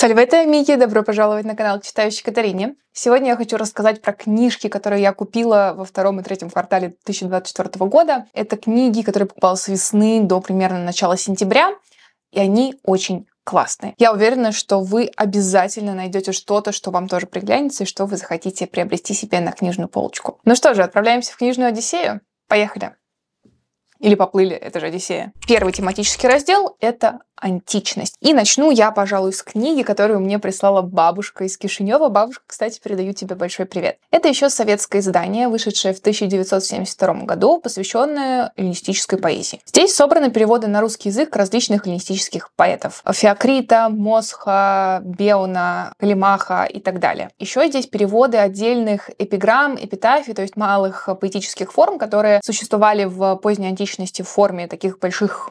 Сальвете Амики, добро пожаловать на канал Читающей Катарине. Сегодня я хочу рассказать про книжки, которые я купила во втором и третьем квартале 2024 года. Это книги, которые покупала с весны до примерно начала сентября, и они очень классные. Я уверена, что вы обязательно найдете что-то, что вам тоже приглянется, и что вы захотите приобрести себе на книжную полочку. Ну что же, отправляемся в книжную Одиссею. Поехали! Или поплыли, это же Одиссея. Первый тематический раздел — это античность. И начну я, пожалуй, с книги, которую мне прислала бабушка из Кишинева. Бабушка, кстати, передаю тебе большой привет. Это еще советское издание, вышедшее в 1972 году, посвященное эллинистической поэзии. Здесь собраны переводы на русский язык различных эллинистических поэтов. Феокрита, Мосха, Беуна, Климаха и так далее. Еще здесь переводы отдельных эпиграмм, эпитафий, то есть малых поэтических форм, которые существовали в поздней античности в форме таких больших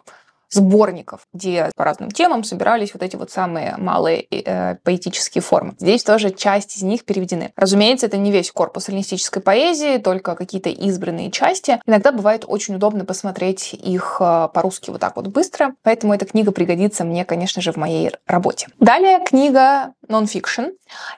сборников, где по разным темам собирались вот эти вот самые малые э, поэтические формы. Здесь тоже часть из них переведены. Разумеется, это не весь корпус эллинистической поэзии, только какие-то избранные части. Иногда бывает очень удобно посмотреть их э, по-русски вот так вот быстро, поэтому эта книга пригодится мне, конечно же, в моей работе. Далее книга nonfiction.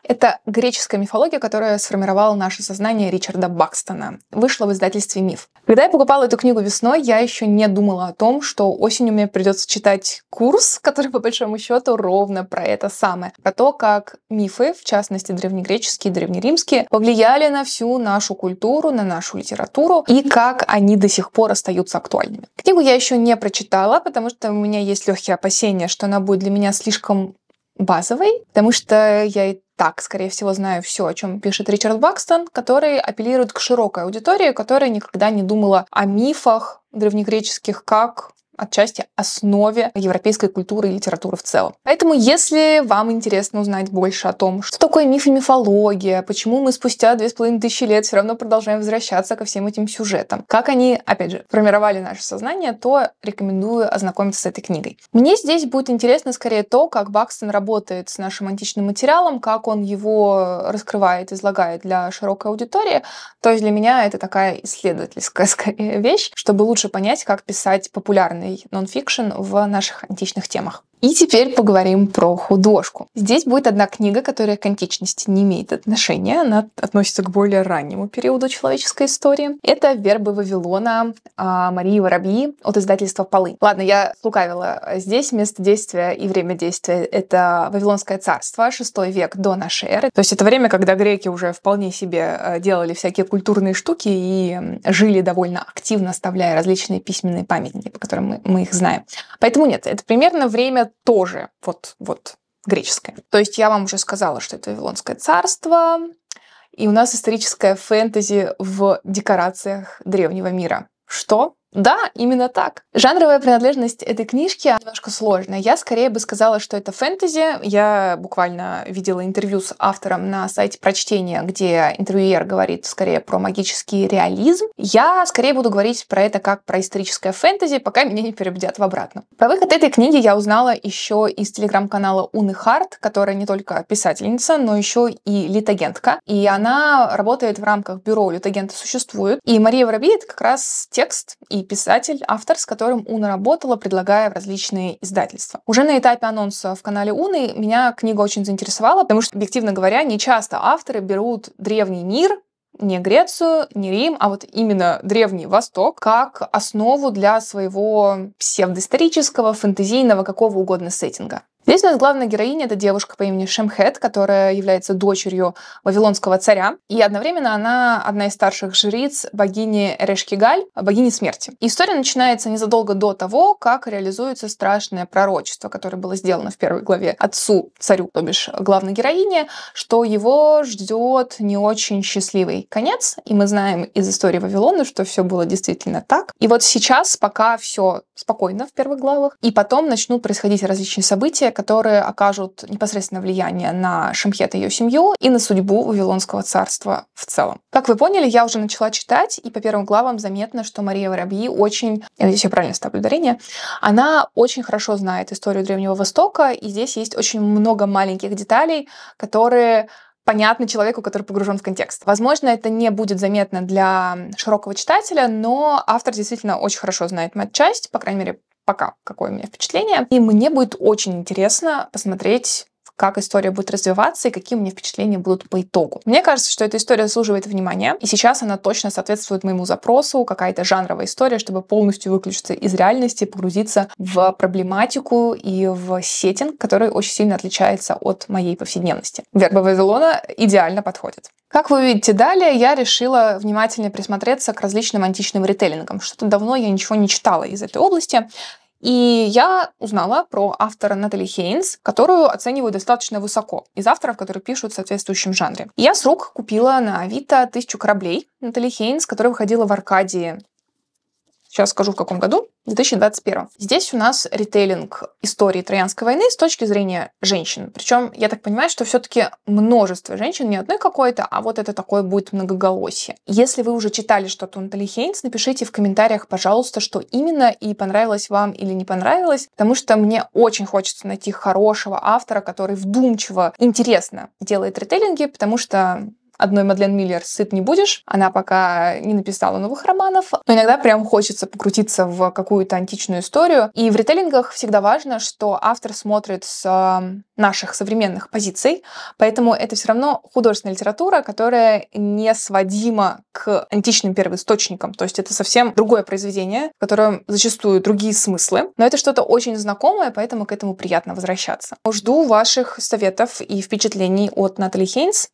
Это греческая мифология, которая сформировала наше сознание Ричарда Бакстона. Вышла в издательстве «Миф». Когда я покупала эту книгу весной, я еще не думала о том, что осенью время придется читать курс, который, по большому счету, ровно про это самое. Про то, как мифы, в частности, древнегреческие, и древнеримские, повлияли на всю нашу культуру, на нашу литературу и как они до сих пор остаются актуальными. Книгу я еще не прочитала, потому что у меня есть легкие опасения, что она будет для меня слишком базовой, потому что я и так, скорее всего, знаю все, о чем пишет Ричард Бакстон, который апеллирует к широкой аудитории, которая никогда не думала о мифах древнегреческих как отчасти основе европейской культуры и литературы в целом. Поэтому, если вам интересно узнать больше о том, что такое миф и мифология, почему мы спустя две с половиной тысячи лет все равно продолжаем возвращаться ко всем этим сюжетам, как они, опять же, формировали наше сознание, то рекомендую ознакомиться с этой книгой. Мне здесь будет интересно скорее то, как Бакстон работает с нашим античным материалом, как он его раскрывает, излагает для широкой аудитории. То есть для меня это такая исследовательская скорее вещь, чтобы лучше понять, как писать популярные нонфикшн в наших античных темах. И теперь поговорим про художку. Здесь будет одна книга, которая к античности не имеет отношения. Она относится к более раннему периоду человеческой истории. Это «Вербы Вавилона» а, Марии Воробьи от издательства «Полы». Ладно, я лукавила. Здесь место действия и время действия — это Вавилонское царство, 6 век до нашей эры. То есть это время, когда греки уже вполне себе э, делали всякие культурные штуки и жили довольно активно, оставляя различные письменные памятники, по которым мы, мы их знаем. Поэтому нет, это примерно время тоже вот, вот греческое. То есть я вам уже сказала, что это Вавилонское царство, и у нас историческое фэнтези в декорациях древнего мира. Что да, именно так. Жанровая принадлежность этой книжки немножко сложная. Я скорее бы сказала, что это фэнтези. Я буквально видела интервью с автором на сайте прочтения, где интервьюер говорит скорее про магический реализм. Я скорее буду говорить про это как про историческое фэнтези, пока меня не перебедят в обратном. Про выход этой книги я узнала еще из телеграм-канала Уны Харт, которая не только писательница, но еще и литагентка. И она работает в рамках бюро «Литагенты существуют». И Мария Воробей — это как раз текст и и писатель, автор, с которым Уна работала, предлагая в различные издательства. Уже на этапе анонса в канале Уны меня книга очень заинтересовала, потому что, объективно говоря, не часто авторы берут древний мир, не Грецию, не Рим, а вот именно Древний Восток как основу для своего псевдоисторического, фэнтезийного, какого угодно сеттинга. Здесь у нас главная героиня — это девушка по имени Шемхет, которая является дочерью вавилонского царя, и одновременно она одна из старших жриц богини Решкигаль, богини смерти. история начинается незадолго до того, как реализуется страшное пророчество, которое было сделано в первой главе отцу царю, то бишь главной героине, что его ждет не очень счастливый конец, и мы знаем из истории Вавилона, что все было действительно так. И вот сейчас пока все спокойно в первых главах, и потом начнут происходить различные события, события, которые окажут непосредственное влияние на Шамхет и ее семью и на судьбу Вавилонского царства в целом. Как вы поняли, я уже начала читать, и по первым главам заметно, что Мария Воробьи очень, я надеюсь, я правильно ставлю ударение, она очень хорошо знает историю Древнего Востока, и здесь есть очень много маленьких деталей, которые понятно человеку, который погружен в контекст. Возможно, это не будет заметно для широкого читателя, но автор действительно очень хорошо знает часть, по крайней мере, пока какое у меня впечатление. И мне будет очень интересно посмотреть как история будет развиваться и какие у меня впечатления будут по итогу. Мне кажется, что эта история заслуживает внимания, и сейчас она точно соответствует моему запросу, какая-то жанровая история, чтобы полностью выключиться из реальности, погрузиться в проблематику и в сеттинг, который очень сильно отличается от моей повседневности. Верба Вавилона идеально подходит. Как вы видите далее, я решила внимательно присмотреться к различным античным ритейлингам. Что-то давно я ничего не читала из этой области. И я узнала про автора Натали Хейнс, которую оцениваю достаточно высоко, из авторов, которые пишут в соответствующем жанре. я с рук купила на Авито «Тысячу кораблей» Натали Хейнс, которая выходила в Аркадии Сейчас скажу, в каком году. 2021. Здесь у нас ритейлинг истории Троянской войны с точки зрения женщин. Причем, я так понимаю, что все-таки множество женщин, не одной какой-то, а вот это такое будет многоголосие. Если вы уже читали что-то у Натали Хейнс, напишите в комментариях, пожалуйста, что именно и понравилось вам или не понравилось, потому что мне очень хочется найти хорошего автора, который вдумчиво, интересно делает ритейлинги, потому что одной Мадлен Миллер сыт не будешь. Она пока не написала новых романов, но иногда прям хочется покрутиться в какую-то античную историю. И в ритейлингах всегда важно, что автор смотрит с э, наших современных позиций, поэтому это все равно художественная литература, которая не сводима к античным первоисточникам. То есть это совсем другое произведение, в котором зачастую другие смыслы, но это что-то очень знакомое, поэтому к этому приятно возвращаться. Жду ваших советов и впечатлений от Натали Хейнс.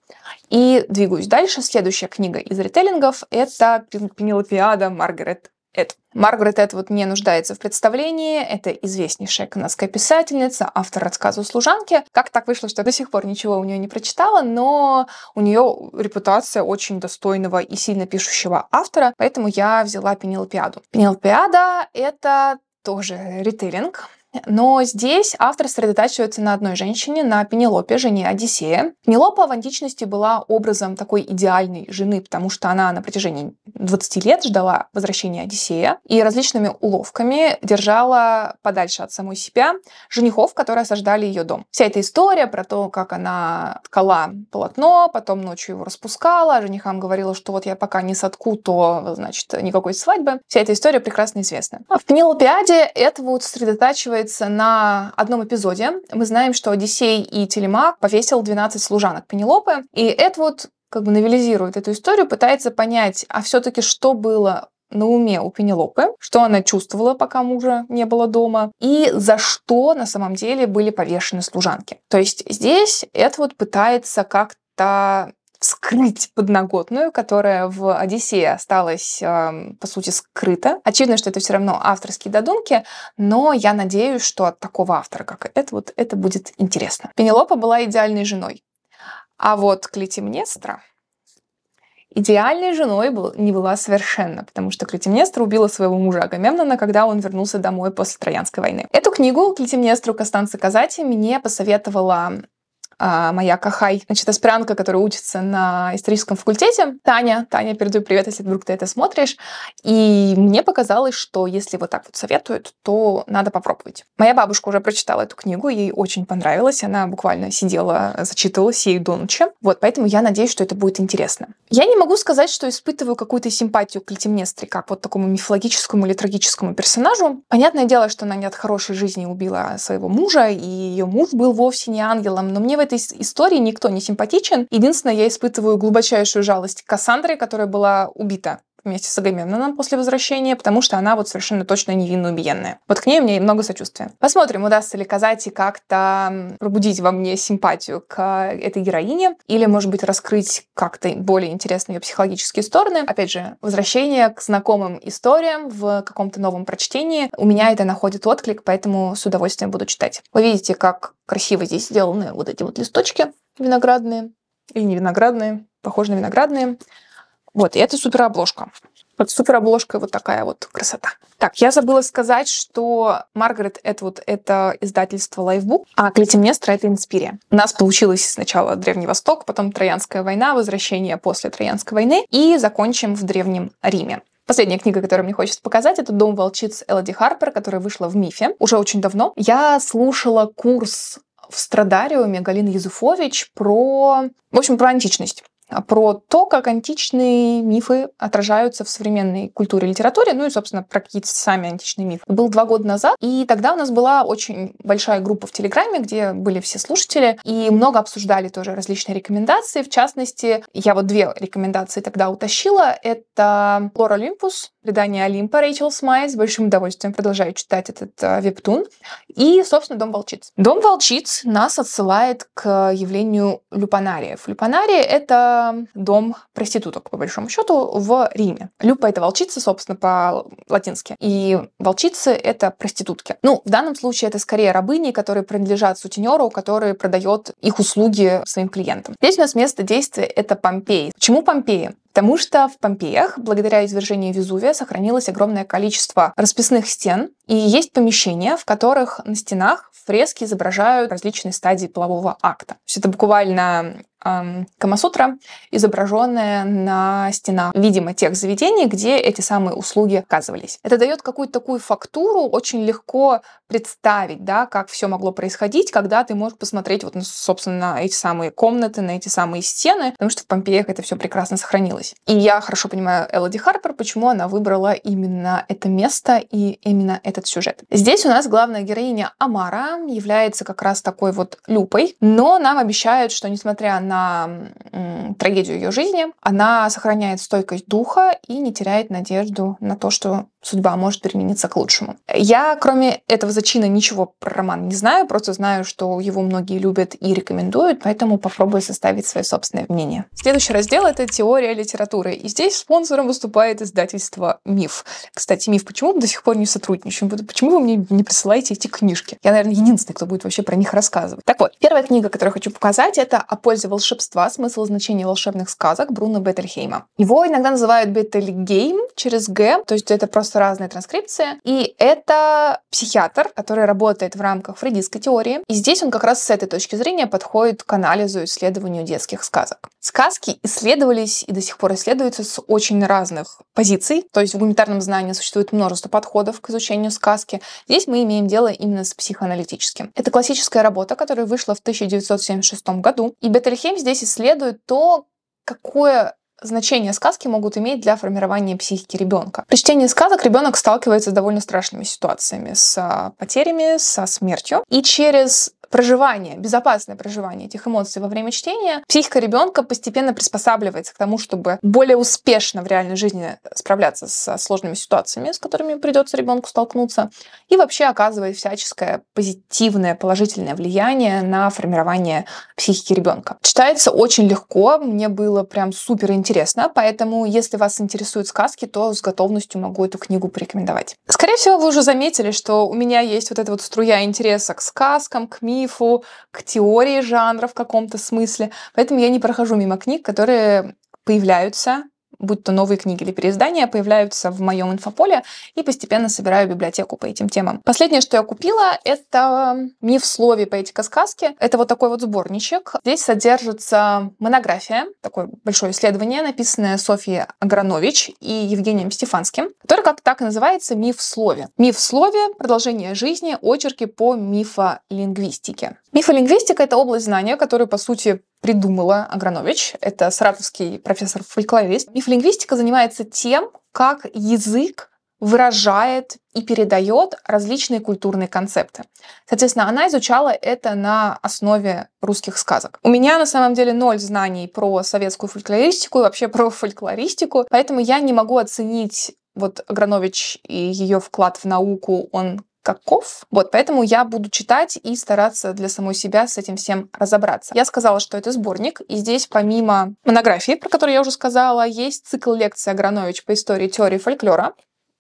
И двигаюсь дальше. Следующая книга из ретейлингов – это «Пенелопиада» Маргарет Эд. Маргарет вот не нуждается в представлении. Это известнейшая канадская писательница, автор рассказа «Служанки». Как так вышло, что я до сих пор ничего у нее не прочитала, но у нее репутация очень достойного и сильно пишущего автора, поэтому я взяла Пенелопиаду. Пенелопиада — это тоже ритейлинг, но здесь автор сосредотачивается на одной женщине, на Пенелопе, жене Одиссея. Пенелопа в античности была образом такой идеальной жены, потому что она на протяжении 20 лет ждала возвращения Одиссея и различными уловками держала подальше от самой себя женихов, которые осаждали ее дом. Вся эта история про то, как она ткала полотно, потом ночью его распускала, а женихам говорила, что вот я пока не сотку, то, значит, никакой свадьбы. Вся эта история прекрасно известна. А в Пенелопиаде этого вот сосредотачивает основывается на одном эпизоде. Мы знаем, что Одиссей и Телемак повесил 12 служанок Пенелопы, и это вот как бы новелизирует эту историю, пытается понять, а все-таки что было на уме у Пенелопы, что она чувствовала, пока мужа не было дома, и за что на самом деле были повешены служанки. То есть здесь это вот пытается как-то вскрыть подноготную, которая в «Одиссее» осталась, по сути, скрыта. Очевидно, что это все равно авторские додумки, но я надеюсь, что от такого автора, как это, вот это будет интересно. Пенелопа была идеальной женой. А вот Клетимнестра идеальной женой был, не была совершенно, потому что Клетимнестра убила своего мужа Агамемнона, когда он вернулся домой после Троянской войны. Эту книгу Клетимнестру Костанца Казати мне посоветовала а, моя Кахай, значит, аспирантка, которая учится на историческом факультете, Таня. Таня, передаю привет, если вдруг ты это смотришь. И мне показалось, что если вот так вот советуют, то надо попробовать. Моя бабушка уже прочитала эту книгу, ей очень понравилось. Она буквально сидела, зачитывалась ей до ночи. Вот, поэтому я надеюсь, что это будет интересно. Я не могу сказать, что испытываю какую-то симпатию к Литимнестре, как вот такому мифологическому или трагическому персонажу. Понятное дело, что она не от хорошей жизни убила своего мужа, и ее муж был вовсе не ангелом, но мне в этой истории никто не симпатичен. Единственное, я испытываю глубочайшую жалость к Кассандре, которая была убита вместе с Агамемноном после возвращения, потому что она вот совершенно точно невинно убиенная. Вот к ней у меня немного сочувствия. Посмотрим, удастся ли Казати как-то пробудить во мне симпатию к э, этой героине, или, может быть, раскрыть как-то более интересные ее психологические стороны. Опять же, возвращение к знакомым историям в каком-то новом прочтении. У меня это находит отклик, поэтому с удовольствием буду читать. Вы видите, как красиво здесь сделаны вот эти вот листочки виноградные или не виноградные, похоже на виноградные. Вот, и это суперобложка. Вот суперобложка вот такая вот красота. Так, я забыла сказать, что Маргарет это вот это издательство Лайфбук, а Клетимнестра — это Инспирия. У нас получилось сначала Древний Восток, потом Троянская война, возвращение после Троянской войны и закончим в Древнем Риме. Последняя книга, которую мне хочется показать, это «Дом волчиц» Элоди Харпер, которая вышла в Мифе уже очень давно. Я слушала курс в Страдариуме Галины Юзуфович про, в общем, про античность про то, как античные мифы отражаются в современной культуре и литературе, ну и, собственно, про какие-то сами античные мифы. Был два года назад, и тогда у нас была очень большая группа в Телеграме, где были все слушатели, и много обсуждали тоже различные рекомендации. В частности, я вот две рекомендации тогда утащила. Это «Лор Олимпус», «Предание Олимпа» Рэйчел Смайс. С большим удовольствием продолжаю читать этот э, вебтун. И, собственно, «Дом волчиц». «Дом волчиц» нас отсылает к явлению люпанариев. Люпанария это дом проституток, по большому счету, в Риме. Люпа — это волчица, собственно, по-латински. И волчицы — это проститутки. Ну, в данном случае это скорее рабыни, которые принадлежат сутенеру, который продает их услуги своим клиентам. Здесь у нас место действия — это Помпеи. Почему Помпеи? Потому что в Помпеях, благодаря извержению Везувия, сохранилось огромное количество расписных стен, и есть помещения, в которых на стенах фрески изображают различные стадии полового акта. То есть это буквально Камасутра, изображенная на стенах, видимо, тех заведений, где эти самые услуги оказывались. Это дает какую-то такую фактуру, очень легко представить, да, как все могло происходить, когда ты можешь посмотреть, вот, ну, собственно, на эти самые комнаты, на эти самые стены, потому что в Помпеях это все прекрасно сохранилось. И я хорошо понимаю Элоди Харпер, почему она выбрала именно это место и именно этот сюжет. Здесь у нас главная героиня Амара является как раз такой вот люпой, но нам обещают, что несмотря на на трагедию ее жизни, она сохраняет стойкость духа и не теряет надежду на то, что судьба может перемениться к лучшему. Я, кроме этого зачина, ничего про роман не знаю, просто знаю, что его многие любят и рекомендуют, поэтому попробую составить свое собственное мнение. Следующий раздел — это теория литературы. И здесь спонсором выступает издательство «Миф». Кстати, «Миф», почему мы до сих пор не сотрудничаем? Почему вы мне не присылаете эти книжки? Я, наверное, единственный, кто будет вообще про них рассказывать. Так вот, первая книга, которую я хочу показать, это «О пользе волшебства волшебства, смысл значения волшебных сказок Бруно Беттельхейма. Его иногда называют Беттельгейм через Г, то есть это просто разные транскрипции. И это психиатр, который работает в рамках фрейдистской теории. И здесь он как раз с этой точки зрения подходит к анализу и исследованию детских сказок. Сказки исследовались и до сих пор исследуются с очень разных позиций. То есть в гуманитарном знании существует множество подходов к изучению сказки. Здесь мы имеем дело именно с психоаналитическим. Это классическая работа, которая вышла в 1976 году. И Беттельхейм Хейм здесь исследует то, какое значение сказки могут иметь для формирования психики ребенка. При чтении сказок ребенок сталкивается с довольно страшными ситуациями, с а, потерями, со смертью. И через проживание, безопасное проживание этих эмоций во время чтения, психика ребенка постепенно приспосабливается к тому, чтобы более успешно в реальной жизни справляться со сложными ситуациями, с которыми придется ребенку столкнуться, и вообще оказывает всяческое позитивное, положительное влияние на формирование психики ребенка. Читается очень легко, мне было прям супер интересно, поэтому если вас интересуют сказки, то с готовностью могу эту книгу порекомендовать. Скорее всего, вы уже заметили, что у меня есть вот эта вот струя интереса к сказкам, к миру, мифу, к теории жанра в каком-то смысле. Поэтому я не прохожу мимо книг, которые появляются будь то новые книги или переиздания, появляются в моем инфополе и постепенно собираю библиотеку по этим темам. Последнее, что я купила, это эм, «Миф слове поэтика сказки». Это вот такой вот сборничек. Здесь содержится монография, такое большое исследование, написанное Софьей Агранович и Евгением Стефанским, которое как так и называется «Миф в слове». «Миф в слове. Продолжение жизни. Очерки по мифолингвистике». Мифолингвистика – это область знания, которую, по сути, придумала Агранович. Это саратовский профессор-фольклорист. Мифолингвистика занимается тем, как язык выражает и передает различные культурные концепты. Соответственно, она изучала это на основе русских сказок. У меня на самом деле ноль знаний про советскую фольклористику и вообще про фольклористику, поэтому я не могу оценить вот Агранович и ее вклад в науку, он каков. Вот, поэтому я буду читать и стараться для самой себя с этим всем разобраться. Я сказала, что это сборник, и здесь помимо монографии, про которую я уже сказала, есть цикл лекций Агранович по истории теории фольклора,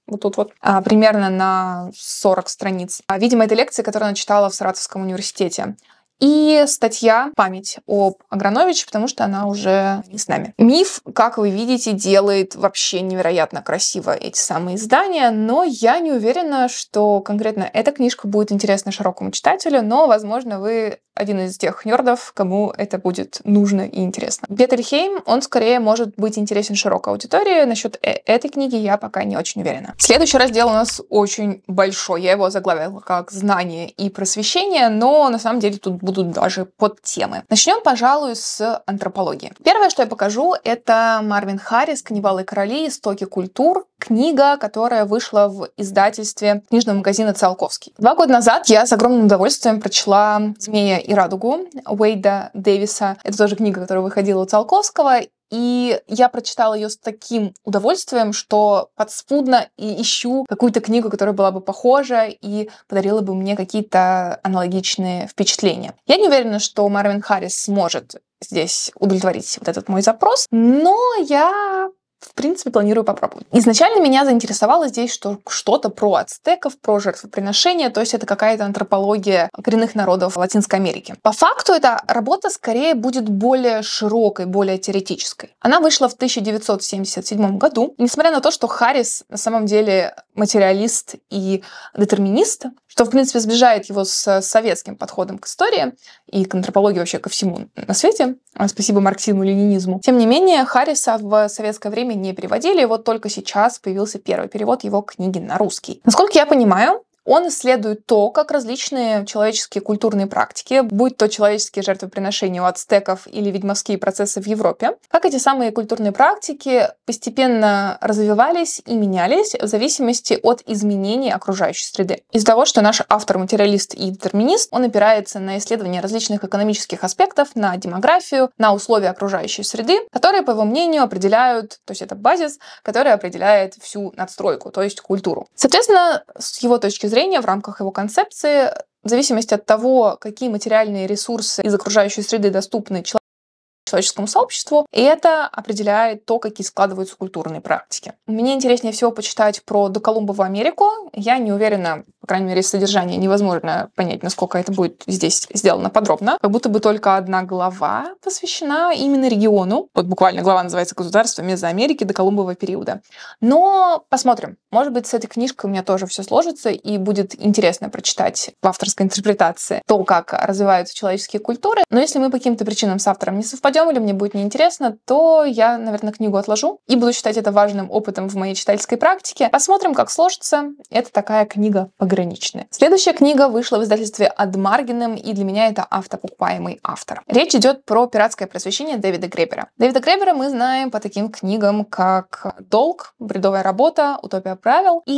вот тут вот, а, примерно на 40 страниц. А, видимо, это лекции, которые она читала в Саратовском университете. И статья «Память об Аграновиче», потому что она уже не с нами. Миф, как вы видите, делает вообще невероятно красиво эти самые издания, но я не уверена, что конкретно эта книжка будет интересна широкому читателю, но, возможно, вы один из тех нердов, кому это будет нужно и интересно. Бетельхейм, он скорее может быть интересен широкой аудитории. Насчет э этой книги я пока не очень уверена. Следующий раздел у нас очень большой. Я его заглавила как «Знание и просвещение», но на самом деле тут будут даже подтемы. Начнем, пожалуй, с антропологии. Первое, что я покажу, это Марвин Харрис «Каннибалы короли. Истоки культур». Книга, которая вышла в издательстве книжного магазина «Циолковский». Два года назад я с огромным удовольствием прочла «Змея и «Радугу» Уэйда Дэвиса. Это тоже книга, которая выходила у Циолковского. И я прочитала ее с таким удовольствием, что подспудно и ищу какую-то книгу, которая была бы похожа и подарила бы мне какие-то аналогичные впечатления. Я не уверена, что Марвин Харрис сможет здесь удовлетворить вот этот мой запрос, но я в принципе, планирую попробовать. Изначально меня заинтересовало здесь что, что-то про ацтеков, про жертвоприношения, то есть это какая-то антропология коренных народов Латинской Америки. По факту эта работа скорее будет более широкой, более теоретической. Она вышла в 1977 году. Несмотря на то, что Харрис на самом деле материалист и детерминист, что, в принципе, сближает его э, с советским подходом к истории и к антропологии вообще ко всему на свете. А, спасибо марксизму и ленинизму. Тем не менее, Харриса в советское время не переводили, и вот только сейчас появился первый перевод его книги на русский. Насколько я понимаю, он исследует то, как различные человеческие культурные практики, будь то человеческие жертвоприношения у ацтеков или ведьмовские процессы в Европе, как эти самые культурные практики постепенно развивались и менялись в зависимости от изменений окружающей среды. Из-за того, что наш автор материалист и детерминист, он опирается на исследование различных экономических аспектов, на демографию, на условия окружающей среды, которые, по его мнению, определяют, то есть это базис, который определяет всю надстройку, то есть культуру. Соответственно, с его точки зрения, зрения, в рамках его концепции, в зависимости от того, какие материальные ресурсы из окружающей среды доступны человеку, человеческому сообществу, и это определяет то, какие складываются культурные практики. Мне интереснее всего почитать про доколумбову Америку. Я не уверена, по крайней мере, содержание невозможно понять, насколько это будет здесь сделано подробно. Как будто бы только одна глава посвящена именно региону. Вот буквально глава называется «Государство Мезоамерики до Колумбового периода». Но посмотрим. Может быть, с этой книжкой у меня тоже все сложится, и будет интересно прочитать в авторской интерпретации то, как развиваются человеческие культуры. Но если мы по каким-то причинам с автором не совпадем, пойдем или мне будет неинтересно, то я, наверное, книгу отложу и буду считать это важным опытом в моей читательской практике. Посмотрим, как сложится. Это такая книга пограничная. Следующая книга вышла в издательстве Адмаргиным, и для меня это автопокупаемый автор. Речь идет про пиратское просвещение Дэвида Гребера. Дэвида Гребера мы знаем по таким книгам, как «Долг», «Бредовая работа», «Утопия правил» и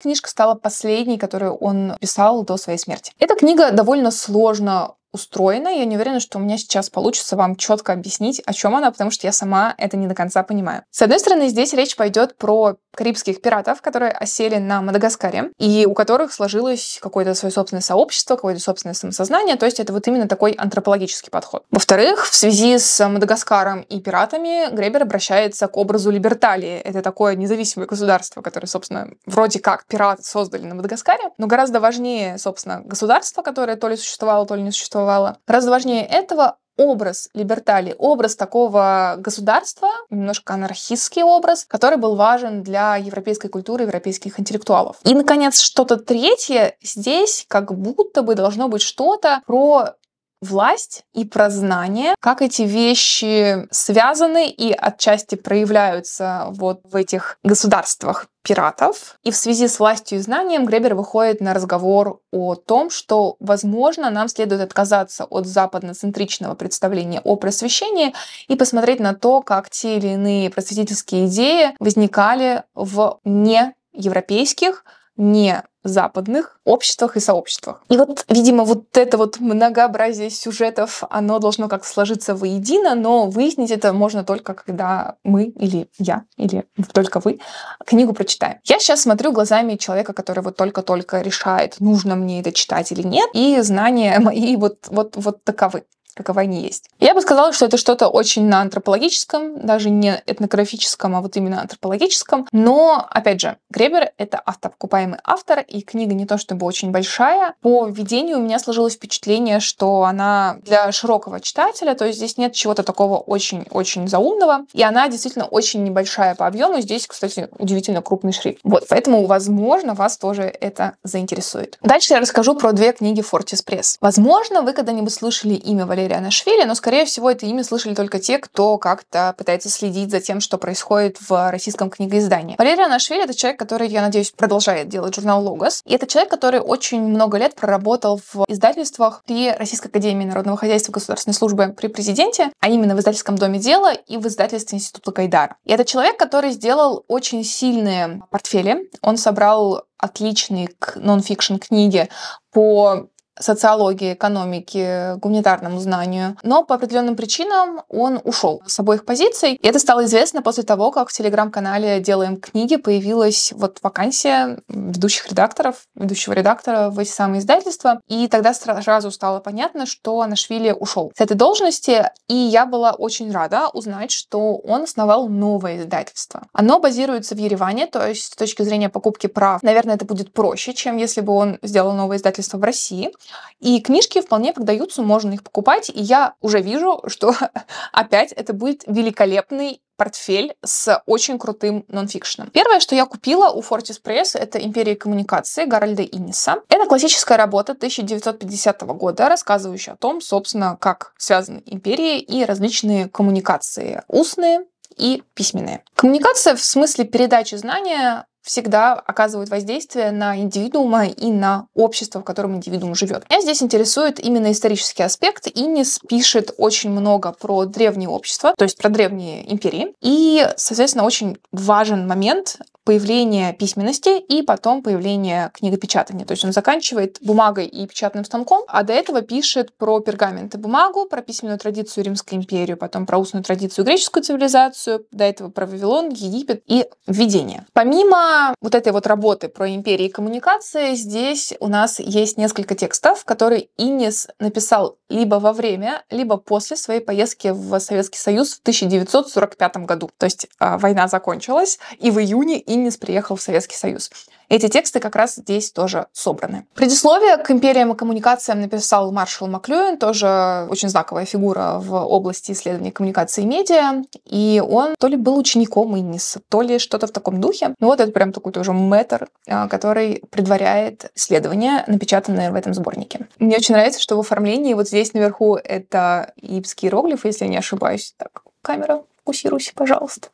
Книжка стала последней, которую он писал до своей смерти. Эта книга довольно сложно устроена. Я не уверена, что у меня сейчас получится вам четко объяснить, о чем она, потому что я сама это не до конца понимаю. С одной стороны, здесь речь пойдет про карибских пиратов, которые осели на Мадагаскаре, и у которых сложилось какое-то свое собственное сообщество, какое-то собственное самосознание, то есть это вот именно такой антропологический подход. Во-вторых, в связи с Мадагаскаром и пиратами Гребер обращается к образу либерталии. Это такое независимое государство, которое, собственно, вроде как пираты создали на Мадагаскаре, но гораздо важнее, собственно, государство, которое то ли существовало, то ли не существовало. Гораздо важнее этого образ либерталии, образ такого государства, немножко анархистский образ, который был важен для европейской культуры, европейских интеллектуалов. И, наконец, что-то третье. Здесь как будто бы должно быть что-то про власть и про знание, как эти вещи связаны и отчасти проявляются вот в этих государствах пиратов. И в связи с властью и знанием Гребер выходит на разговор о том, что, возможно, нам следует отказаться от западноцентричного представления о просвещении и посмотреть на то, как те или иные просветительские идеи возникали в не европейских, не западных обществах и сообществах. И вот, видимо, вот это вот многообразие сюжетов, оно должно как сложиться воедино, но выяснить это можно только, когда мы или я, или только вы книгу прочитаем. Я сейчас смотрю глазами человека, который вот только-только решает, нужно мне это читать или нет, и знания мои вот, вот, вот таковы какова они есть. Я бы сказала, что это что-то очень на антропологическом, даже не этнографическом, а вот именно антропологическом. Но, опять же, Гребер — это автоокупаемый автор, и книга не то чтобы очень большая. По введению у меня сложилось впечатление, что она для широкого читателя, то есть здесь нет чего-то такого очень-очень заумного, и она действительно очень небольшая по объему. Здесь, кстати, удивительно крупный шрифт. Вот, поэтому, возможно, вас тоже это заинтересует. Дальше я расскажу про две книги Фортис Пресс. Возможно, вы когда-нибудь слышали имя Валерия Ирианашвили, но, скорее всего, это имя слышали только те, кто как-то пытается следить за тем, что происходит в российском книгоиздании. Валерий Анашвили — это человек, который, я надеюсь, продолжает делать журнал «Логос». И это человек, который очень много лет проработал в издательствах при Российской Академии Народного Хозяйства Государственной Службы при Президенте, а именно в издательском доме дела и в издательстве Института Гайдара. И это человек, который сделал очень сильные портфели. Он собрал отличные нон-фикшн книги по социологии, экономики, гуманитарному знанию. Но по определенным причинам он ушел с обоих позиций. И это стало известно после того, как в телеграм-канале «Делаем книги» появилась вот вакансия ведущих редакторов, ведущего редактора в эти самые издательства. И тогда сразу стало понятно, что Анашвили ушел с этой должности. И я была очень рада узнать, что он основал новое издательство. Оно базируется в Ереване, то есть с точки зрения покупки прав, наверное, это будет проще, чем если бы он сделал новое издательство в России. И книжки вполне продаются, можно их покупать. И я уже вижу, что опять это будет великолепный портфель с очень крутым нонфикшеном. Первое, что я купила у Fortis Press, это «Империя коммуникации» Гарольда Иниса. Это классическая работа 1950 года, рассказывающая о том, собственно, как связаны империи и различные коммуникации устные, и письменные. Коммуникация в смысле передачи знания всегда оказывают воздействие на индивидуума и на общество, в котором индивидуум живет. Меня здесь интересует именно исторический аспект. Инис пишет очень много про древние общества, то есть про древние империи. И, соответственно, очень важен момент появления письменности и потом появления книгопечатания. То есть он заканчивает бумагой и печатным станком, а до этого пишет про пергамент и бумагу, про письменную традицию Римской империи, потом про устную традицию греческую цивилизацию, до этого про Вавилон, Египет и введение. Помимо вот этой вот работы про империи и коммуникации, здесь у нас есть несколько текстов, которые Иннис написал либо во время, либо после своей поездки в Советский Союз в 1945 году. То есть а, война закончилась, и в июне Иннис приехал в Советский Союз. Эти тексты как раз здесь тоже собраны. Предисловие к империям и коммуникациям написал Маршал Маклюин, тоже очень знаковая фигура в области исследования коммуникации и медиа. И он то ли был учеником Инниса, то ли что-то в таком духе. Ну вот это прям такой тоже метр, а, который предваряет исследования, напечатанные в этом сборнике. Мне очень нравится, что в оформлении вот здесь наверху это египетские иероглифы, если я не ошибаюсь. Так, камера, фокусируйся, пожалуйста.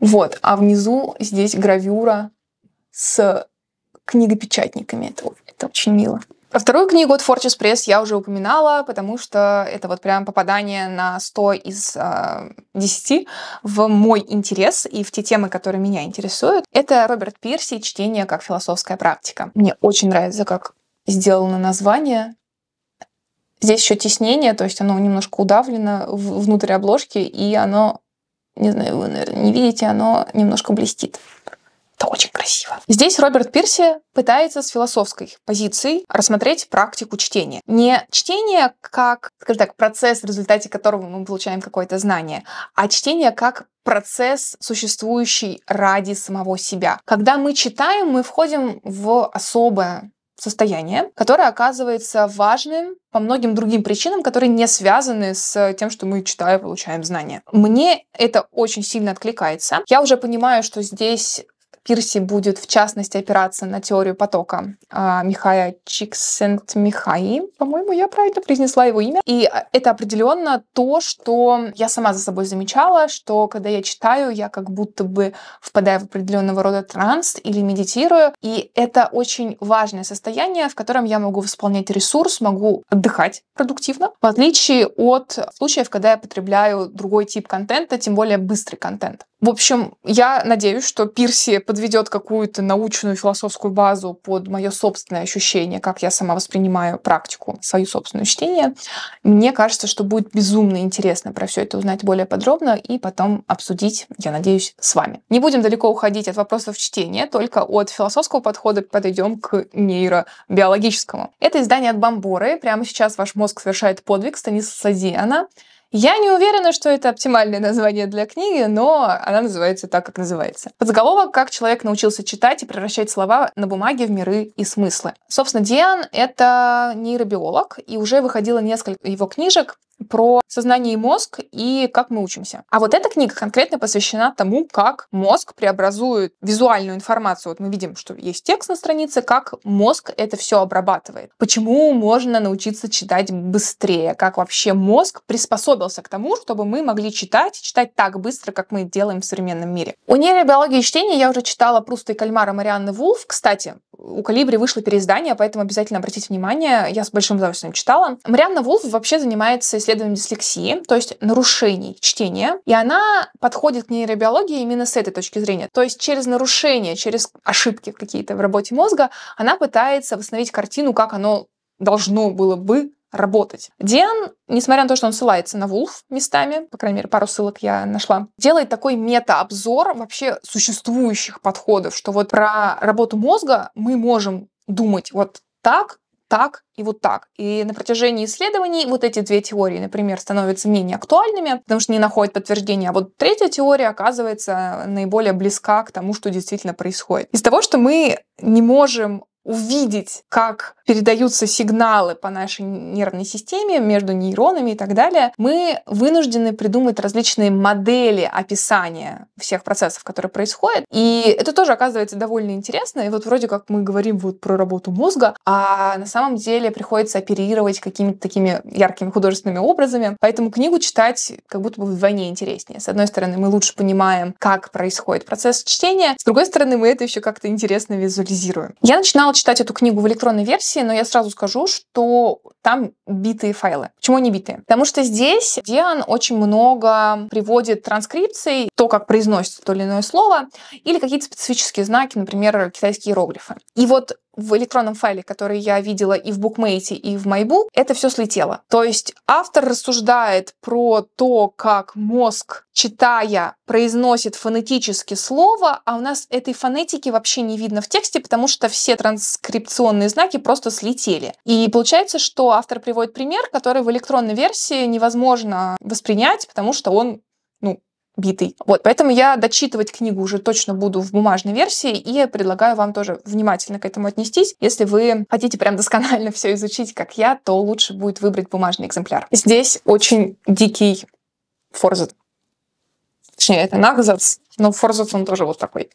Вот, а внизу здесь гравюра с книгопечатниками. Это, это очень мило. Про вторую книгу от Fortress Press я уже упоминала, потому что это вот прям попадание на 100 из э, а, 10 в мой интерес и в те темы, которые меня интересуют. Это Роберт Пирси «Чтение как философская практика». Мне очень нравится, как сделано название. Здесь еще теснение, то есть оно немножко удавлено внутрь обложки, и оно, не знаю, вы, наверное, не видите, оно немножко блестит. Это очень красиво. Здесь Роберт Пирси пытается с философской позиции рассмотреть практику чтения. Не чтение как, скажем так, процесс, в результате которого мы получаем какое-то знание, а чтение как процесс, существующий ради самого себя. Когда мы читаем, мы входим в особое состояние, которое оказывается важным по многим другим причинам, которые не связаны с тем, что мы, читая, получаем знания. Мне это очень сильно откликается. Я уже понимаю, что здесь Пирси будет, в частности, опираться на теорию потока а, Михая Чиксент-Михаи. По-моему, я правильно произнесла его имя. И а, это определенно то, что я сама за собой замечала, что когда я читаю, я как будто бы впадаю в определенного рода транс или медитирую. И это очень важное состояние, в котором я могу восполнять ресурс, могу отдыхать продуктивно, в отличие от случаев, когда я потребляю другой тип контента, тем более быстрый контент. В общем, я надеюсь, что Пирси под подведет какую-то научную философскую базу под мое собственное ощущение, как я сама воспринимаю практику, свою собственное чтение, мне кажется, что будет безумно интересно про все это узнать более подробно и потом обсудить, я надеюсь, с вами. Не будем далеко уходить от вопросов чтения, только от философского подхода подойдем к нейробиологическому. Это издание от Бамборы. Прямо сейчас ваш мозг совершает подвиг Станислава Садиана. Я не уверена, что это оптимальное название для книги, но она называется так, как называется. Подзаголовок «Как человек научился читать и превращать слова на бумаге в миры и смыслы». Собственно, Диан — это нейробиолог, и уже выходило несколько его книжек, про сознание и мозг и как мы учимся. А вот эта книга конкретно посвящена тому, как мозг преобразует визуальную информацию. Вот мы видим, что есть текст на странице, как мозг это все обрабатывает. Почему можно научиться читать быстрее? Как вообще мозг приспособился к тому, чтобы мы могли читать, читать так быстро, как мы делаем в современном мире. О нейробиологии чтения я уже читала Пруста и Кальмара Марианны Вулф. Кстати, у Калибри вышло переиздание, поэтому обязательно обратите внимание, я с большим удовольствием читала. Марианна Вулф вообще занимается исследованием дислексии, то есть нарушений чтения, и она подходит к нейробиологии именно с этой точки зрения. То есть через нарушения, через ошибки какие-то в работе мозга, она пытается восстановить картину, как оно должно было бы работать. Диан, несмотря на то, что он ссылается на Вулф местами, по крайней мере, пару ссылок я нашла, делает такой мета-обзор вообще существующих подходов, что вот про работу мозга мы можем думать вот так, так и вот так. И на протяжении исследований вот эти две теории, например, становятся менее актуальными, потому что не находят подтверждения. А вот третья теория оказывается наиболее близка к тому, что действительно происходит. Из того, что мы не можем увидеть, как передаются сигналы по нашей нервной системе между нейронами и так далее, мы вынуждены придумать различные модели описания всех процессов, которые происходят. И это тоже оказывается довольно интересно. И вот вроде как мы говорим вот про работу мозга, а на самом деле приходится оперировать какими-то такими яркими художественными образами. Поэтому книгу читать как будто бы вдвойне интереснее. С одной стороны, мы лучше понимаем, как происходит процесс чтения. С другой стороны, мы это еще как-то интересно визуализируем. Я начинала читать эту книгу в электронной версии, но я сразу скажу, что там битые файлы. Почему они битые? Потому что здесь Диан очень много приводит транскрипций, то, как произносится то или иное слово, или какие-то специфические знаки, например, китайские иероглифы. И вот в электронном файле, который я видела и в букмейте, и в Майбу, это все слетело. То есть автор рассуждает про то, как мозг, читая, произносит фонетически слово, а у нас этой фонетики вообще не видно в тексте, потому что все транскрипционные знаки просто слетели. И получается, что автор приводит пример, который в электронной версии невозможно воспринять, потому что он ну, битый. Вот, поэтому я дочитывать книгу уже точно буду в бумажной версии и предлагаю вам тоже внимательно к этому отнестись. Если вы хотите прям досконально все изучить, как я, то лучше будет выбрать бумажный экземпляр. Здесь очень дикий форзет. Точнее, это нагзац, но форзац он тоже вот такой.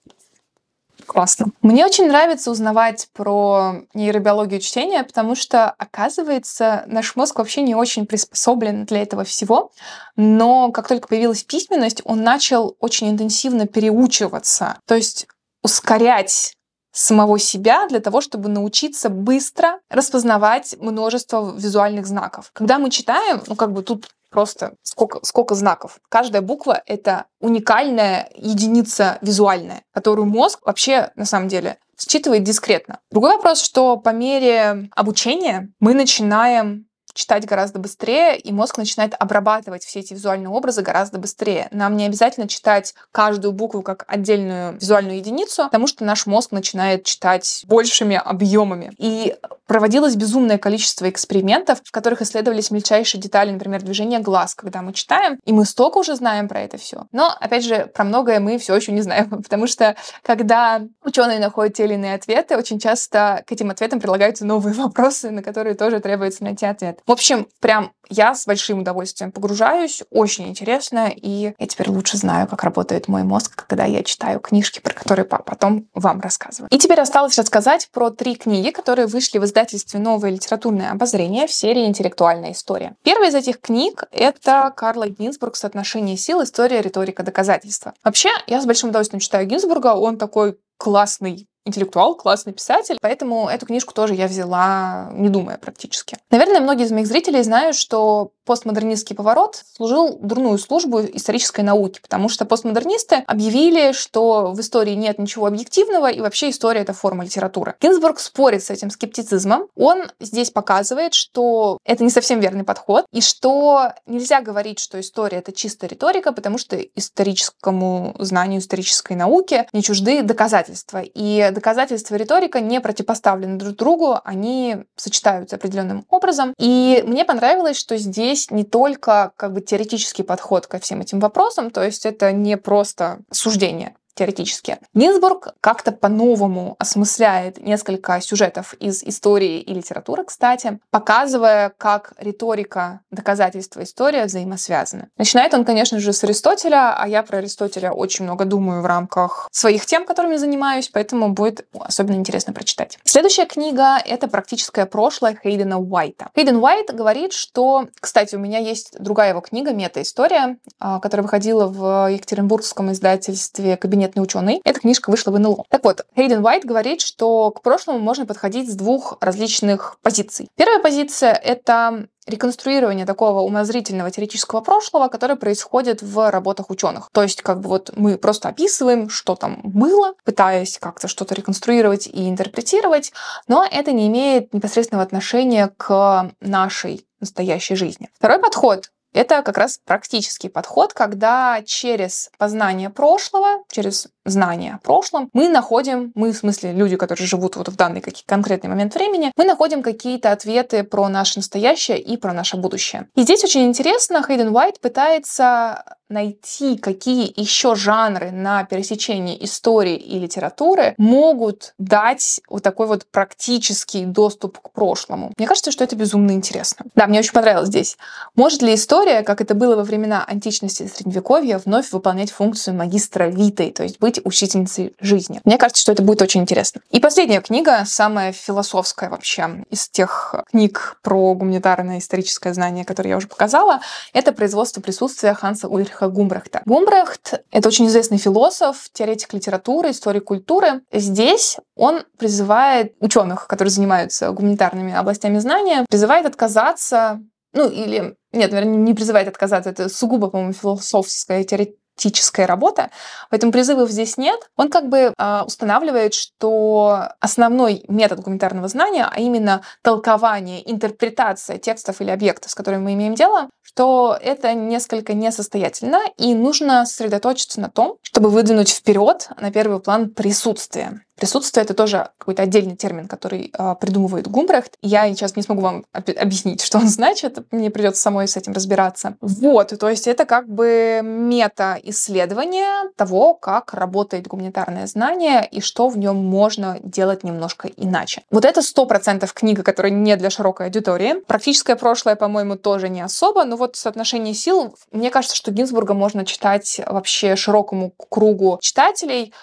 Классно. Мне очень нравится узнавать про нейробиологию чтения, потому что, оказывается, наш мозг вообще не очень приспособлен для этого всего. Но как только появилась письменность, он начал очень интенсивно переучиваться, то есть ускорять самого себя для того, чтобы научиться быстро распознавать множество визуальных знаков. Когда мы читаем, ну как бы тут просто сколько, сколько знаков. Каждая буква — это уникальная единица визуальная, которую мозг вообще, на самом деле, считывает дискретно. Другой вопрос, что по мере обучения мы начинаем читать гораздо быстрее, и мозг начинает обрабатывать все эти визуальные образы гораздо быстрее. Нам не обязательно читать каждую букву как отдельную визуальную единицу, потому что наш мозг начинает читать большими объемами. И проводилось безумное количество экспериментов, в которых исследовались мельчайшие детали, например, движение глаз, когда мы читаем, и мы столько уже знаем про это все. Но, опять же, про многое мы все еще не знаем, потому что, когда ученые находят те или иные ответы, очень часто к этим ответам прилагаются новые вопросы, на которые тоже требуется найти ответ. В общем, прям я с большим удовольствием погружаюсь, очень интересно, и я теперь лучше знаю, как работает мой мозг, когда я читаю книжки, про которые потом вам рассказываю. И теперь осталось рассказать про три книги, которые вышли в издательстве «Новое литературное обозрение» в серии «Интеллектуальная история». Первая из этих книг — это Карла Гинзбург «Соотношение сил. История, риторика, доказательства». Вообще, я с большим удовольствием читаю Гинзбурга, он такой классный интеллектуал, классный писатель, поэтому эту книжку тоже я взяла, не думая практически. Наверное, многие из моих зрителей знают, что постмодернистский поворот служил дурную службу исторической науки, потому что постмодернисты объявили, что в истории нет ничего объективного, и вообще история — это форма литературы. Гинзбург спорит с этим скептицизмом. Он здесь показывает, что это не совсем верный подход, и что нельзя говорить, что история — это чистая риторика, потому что историческому знанию, исторической науке не чужды доказательства. И доказательства и риторика не противопоставлены друг другу, они сочетаются определенным образом. И мне понравилось, что здесь не только как бы теоретический подход ко всем этим вопросам, то есть это не просто суждение теоретически. Гинзбург как-то по-новому осмысляет несколько сюжетов из истории и литературы, кстати, показывая, как риторика, доказательства, история взаимосвязаны. Начинает он, конечно же, с Аристотеля, а я про Аристотеля очень много думаю в рамках своих тем, которыми занимаюсь, поэтому будет особенно интересно прочитать. Следующая книга — это «Практическое прошлое» Хейдена Уайта. Хейден Уайт говорит, что... Кстати, у меня есть другая его книга «Мета-история», а, которая выходила в Екатеринбургском издательстве «Кабинет кабинетный ученый. Эта книжка вышла в НЛО. Так вот, Хейден Уайт говорит, что к прошлому можно подходить с двух различных позиций. Первая позиция — это реконструирование такого умозрительного теоретического прошлого, которое происходит в работах ученых. То есть, как бы вот мы просто описываем, что там было, пытаясь как-то что-то реконструировать и интерпретировать, но это не имеет непосредственного отношения к нашей настоящей жизни. Второй подход это как раз практический подход, когда через познание прошлого, через знания о прошлом, мы находим, мы в смысле люди, которые живут вот в данный какие, конкретный момент времени, мы находим какие-то ответы про наше настоящее и про наше будущее. И здесь очень интересно, Хейден Уайт пытается найти, какие еще жанры на пересечении истории и литературы могут дать вот такой вот практический доступ к прошлому. Мне кажется, что это безумно интересно. Да, мне очень понравилось здесь. Может ли история, как это было во времена античности и средневековья, вновь выполнять функцию магистра витой, то есть быть быть учительницей жизни. Мне кажется, что это будет очень интересно. И последняя книга, самая философская вообще из тех книг про гуманитарное историческое знание, которые я уже показала, это «Производство присутствия» Ханса Ульриха Гумбрехта. Гумбрехт это очень известный философ, теоретик литературы, истории культуры. Здесь он призывает ученых, которые занимаются гуманитарными областями знания, призывает отказаться ну или нет, наверное, не призывает отказаться, это сугубо, по-моему, философская теоретическая практическая работа, поэтому призывов здесь нет. Он как бы а, устанавливает, что основной метод гуманитарного знания, а именно толкование, интерпретация текстов или объектов, с которыми мы имеем дело, что это несколько несостоятельно, и нужно сосредоточиться на том, чтобы выдвинуть вперед на первый план присутствие. Присутствие — это тоже какой-то отдельный термин, который э, придумывает Гумбрехт. Я сейчас не смогу вам объяснить, что он значит. Мне придется самой с этим разбираться. Вот, то есть это как бы мета-исследование того, как работает гуманитарное знание и что в нем можно делать немножко иначе. Вот это сто процентов книга, которая не для широкой аудитории. Практическое прошлое, по-моему, тоже не особо, но вот соотношение сил, мне кажется, что Гинзбурга можно читать вообще широкому кругу читателей,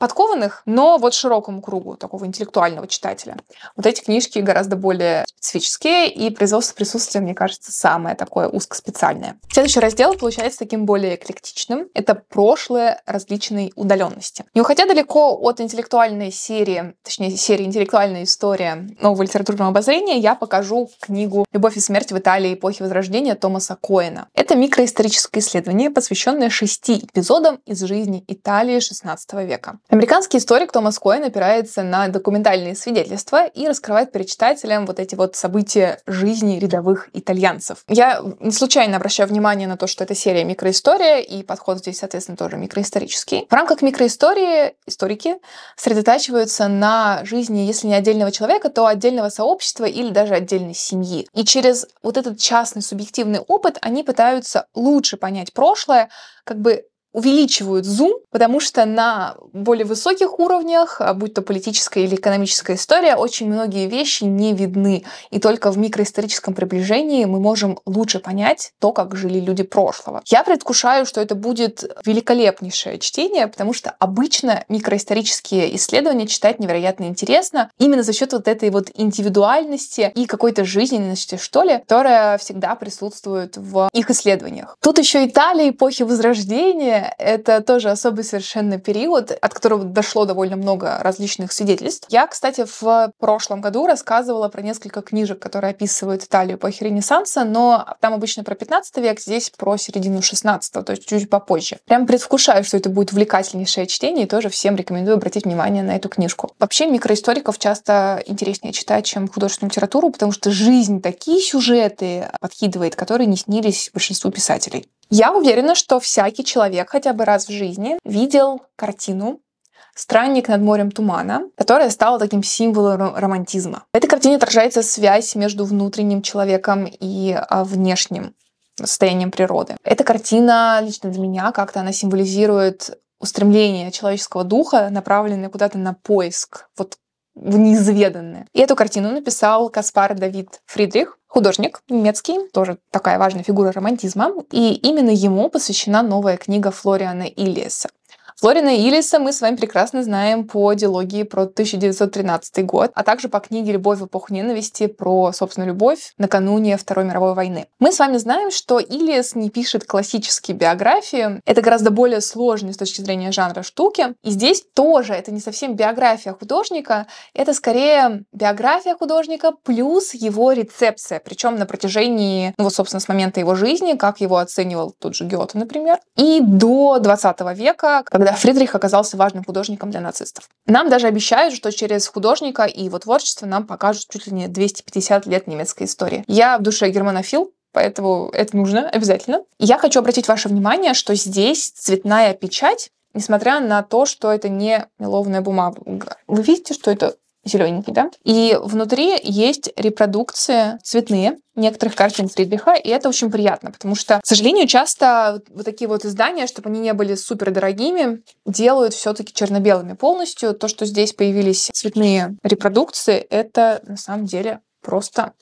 подкованных, но вот широкому кругу такого интеллектуального читателя. Вот эти книжки гораздо более специфические, и производство присутствия, мне кажется, самое такое узкоспециальное. Следующий раздел получается таким более эклектичным. Это прошлое различной удаленности. Не уходя далеко от интеллектуальной серии, точнее, серии «Интеллектуальная история нового литературного обозрения», я покажу книгу «Любовь и смерть в Италии эпохи Возрождения» Томаса Коэна. Это микроисторическое исследование, посвященное шести эпизодам из жизни Италии XVI века. Американский историк Томас Коэн опирается на документальные свидетельства и раскрывает перед читателем вот эти вот события жизни рядовых итальянцев. Я не случайно обращаю внимание на то, что это серия микроистория, и подход здесь, соответственно, тоже микроисторический. В рамках микроистории историки сосредотачиваются на жизни, если не отдельного человека, то отдельного сообщества или даже отдельной семьи. И через вот этот частный субъективный опыт они пытаются лучше понять прошлое, как бы увеличивают зум, потому что на более высоких уровнях, а будь то политическая или экономическая история, очень многие вещи не видны. И только в микроисторическом приближении мы можем лучше понять то, как жили люди прошлого. Я предвкушаю, что это будет великолепнейшее чтение, потому что обычно микроисторические исследования читать невероятно интересно именно за счет вот этой вот индивидуальности и какой-то жизненности, что ли, которая всегда присутствует в их исследованиях. Тут еще Италия эпохи Возрождения, это тоже особый совершенно период, от которого дошло довольно много различных свидетельств. Я, кстати, в прошлом году рассказывала про несколько книжек, которые описывают Италию эпохи Ренессанса, но там обычно про 15 век, здесь про середину 16 то есть чуть попозже. Прям предвкушаю, что это будет увлекательнейшее чтение, и тоже всем рекомендую обратить внимание на эту книжку. Вообще микроисториков часто интереснее читать, чем художественную литературу, потому что жизнь такие сюжеты подкидывает, которые не снились большинству писателей. Я уверена, что всякий человек хотя бы раз в жизни видел картину «Странник над морем тумана», которая стала таким символом романтизма. В этой картине отражается связь между внутренним человеком и а, внешним состоянием природы. Эта картина лично для меня как-то она символизирует устремление человеческого духа, направленное куда-то на поиск вот в неизведанное. И эту картину написал Каспар Давид Фридрих, художник немецкий, тоже такая важная фигура романтизма. И именно ему посвящена новая книга Флориана Ильеса. Флорина Иллиса мы с вами прекрасно знаем по диалогии про 1913 год, а также по книге «Любовь в эпоху ненависти» про, собственно, любовь накануне Второй мировой войны. Мы с вами знаем, что Иллис не пишет классические биографии. Это гораздо более сложные с точки зрения жанра штуки. И здесь тоже это не совсем биография художника, это скорее биография художника плюс его рецепция, причем на протяжении, ну вот, собственно, с момента его жизни, как его оценивал тот же Гёте, например, и до 20 века, когда когда Фридрих оказался важным художником для нацистов. Нам даже обещают, что через художника и его творчество нам покажут чуть ли не 250 лет немецкой истории. Я в душе германофил, поэтому это нужно обязательно. Я хочу обратить ваше внимание, что здесь цветная печать несмотря на то, что это не мелованная бумага. Вы видите, что это зелененький, да? И внутри есть репродукции цветные некоторых картин Фридриха, и это очень приятно, потому что, к сожалению, часто вот такие вот издания, чтобы они не были супер дорогими, делают все-таки черно-белыми полностью. То, что здесь появились цветные репродукции, это на самом деле просто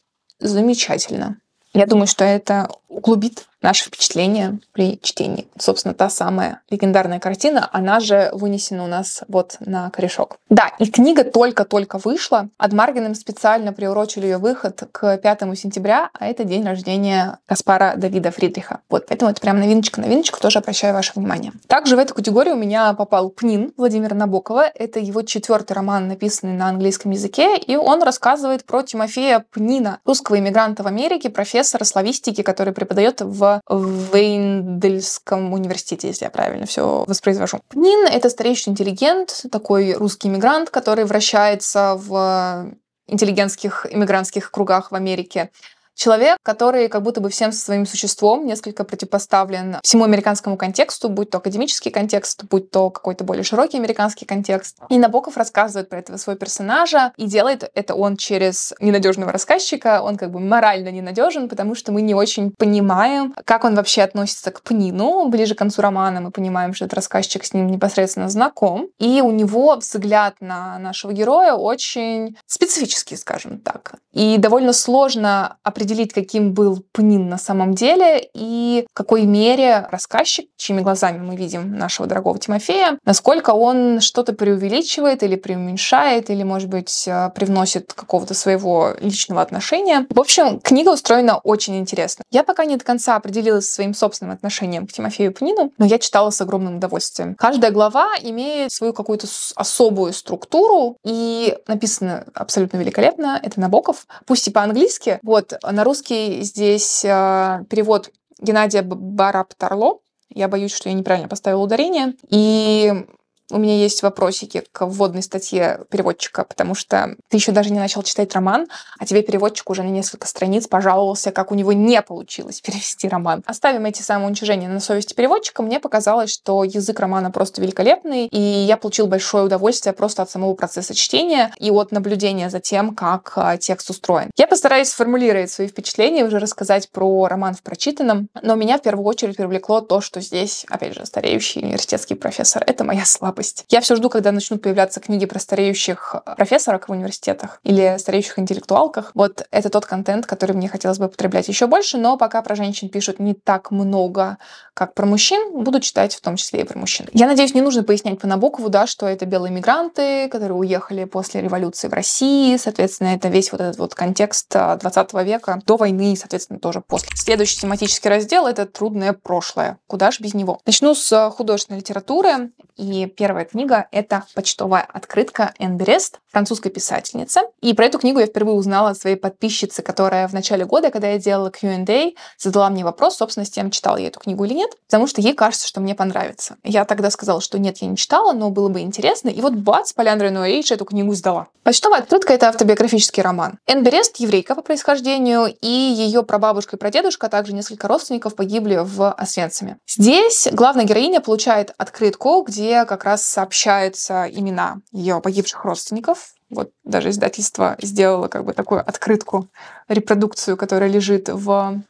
замечательно. Я думаю, что это углубит наши впечатления при чтении. Собственно, та самая легендарная картина, она же вынесена у нас вот на корешок. Да, и книга только-только вышла. От Маргином специально приурочили ее выход к 5 сентября, а это день рождения Каспара Давида Фридриха. Вот, поэтому это прям новиночка. Новиночка тоже обращаю ваше внимание. Также в эту категорию у меня попал Пнин Владимира Набокова. Это его четвертый роман, написанный на английском языке, и он рассказывает про Тимофея Пнина, русского иммигранта в Америке, профессора славистики, который преподает в Вейндельском университете, если я правильно все воспроизвожу. Пнин это старейший интеллигент, такой русский иммигрант, который вращается в э, интеллигентских иммигрантских кругах в Америке. Человек, который как будто бы всем своим существом несколько противопоставлен всему американскому контексту, будь то академический контекст, будь то какой-то более широкий американский контекст. И Набоков рассказывает про этого своего персонажа, и делает это он через ненадежного рассказчика, он как бы морально ненадежен, потому что мы не очень понимаем, как он вообще относится к Пнину. Ближе к концу романа мы понимаем, что этот рассказчик с ним непосредственно знаком, и у него взгляд на нашего героя очень специфический, скажем так, и довольно сложно определить определить, каким был Пнин на самом деле и в какой мере рассказчик, чьими глазами мы видим нашего дорогого Тимофея, насколько он что-то преувеличивает или преуменьшает, или, может быть, э, привносит какого-то своего личного отношения. В общем, книга устроена очень интересно. Я пока не до конца определилась со своим собственным отношением к Тимофею Пнину, но я читала с огромным удовольствием. Каждая глава имеет свою какую-то особую структуру и написано абсолютно великолепно. Это Набоков, пусть и по-английски. Вот, на русский здесь э, перевод Геннадия Барапторло. Я боюсь, что я неправильно поставила ударение. И у меня есть вопросики к вводной статье переводчика, потому что ты еще даже не начал читать роман, а тебе переводчик уже на несколько страниц пожаловался, как у него не получилось перевести роман. Оставим эти самоуничижения на совести переводчика. Мне показалось, что язык романа просто великолепный, и я получил большое удовольствие просто от самого процесса чтения и от наблюдения за тем, как а, текст устроен. Я постараюсь сформулировать свои впечатления и уже рассказать про роман в прочитанном, но меня в первую очередь привлекло то, что здесь, опять же, стареющий университетский профессор. Это моя слабость слабость. Я все жду, когда начнут появляться книги про стареющих э, профессорок в университетах или стареющих интеллектуалках. Вот это тот контент, который мне хотелось бы потреблять еще больше, но пока про женщин пишут не так много, как про мужчин, буду читать в том числе и про мужчин. Я надеюсь, не нужно пояснять по Набокову, да, что это белые мигранты, которые уехали после революции в России, соответственно, это весь вот этот вот контекст 20 э, века до войны и, соответственно, тоже после. Следующий тематический раздел — это трудное прошлое. Куда ж без него? Начну с э, художественной литературы. И первый Первая книга — это «Почтовая открытка» Энн Берест, французской писательницы. И про эту книгу я впервые узнала от своей подписчицы, которая в начале года, когда я делала Q&A, задала мне вопрос, собственно, с тем, читала я эту книгу или нет, потому что ей кажется, что мне понравится. Я тогда сказала, что нет, я не читала, но было бы интересно. И вот бац, Поляндрой Нуэйдж эту книгу сдала. «Почтовая открытка» — это автобиографический роман. Энн еврейка по происхождению, и ее прабабушка и прадедушка, а также несколько родственников погибли в Освенциме. Здесь главная героиня получает открытку, где как раз раз сообщаются имена ее погибших родственников. Вот даже издательство сделало как бы такую открытку, репродукцию, которая лежит в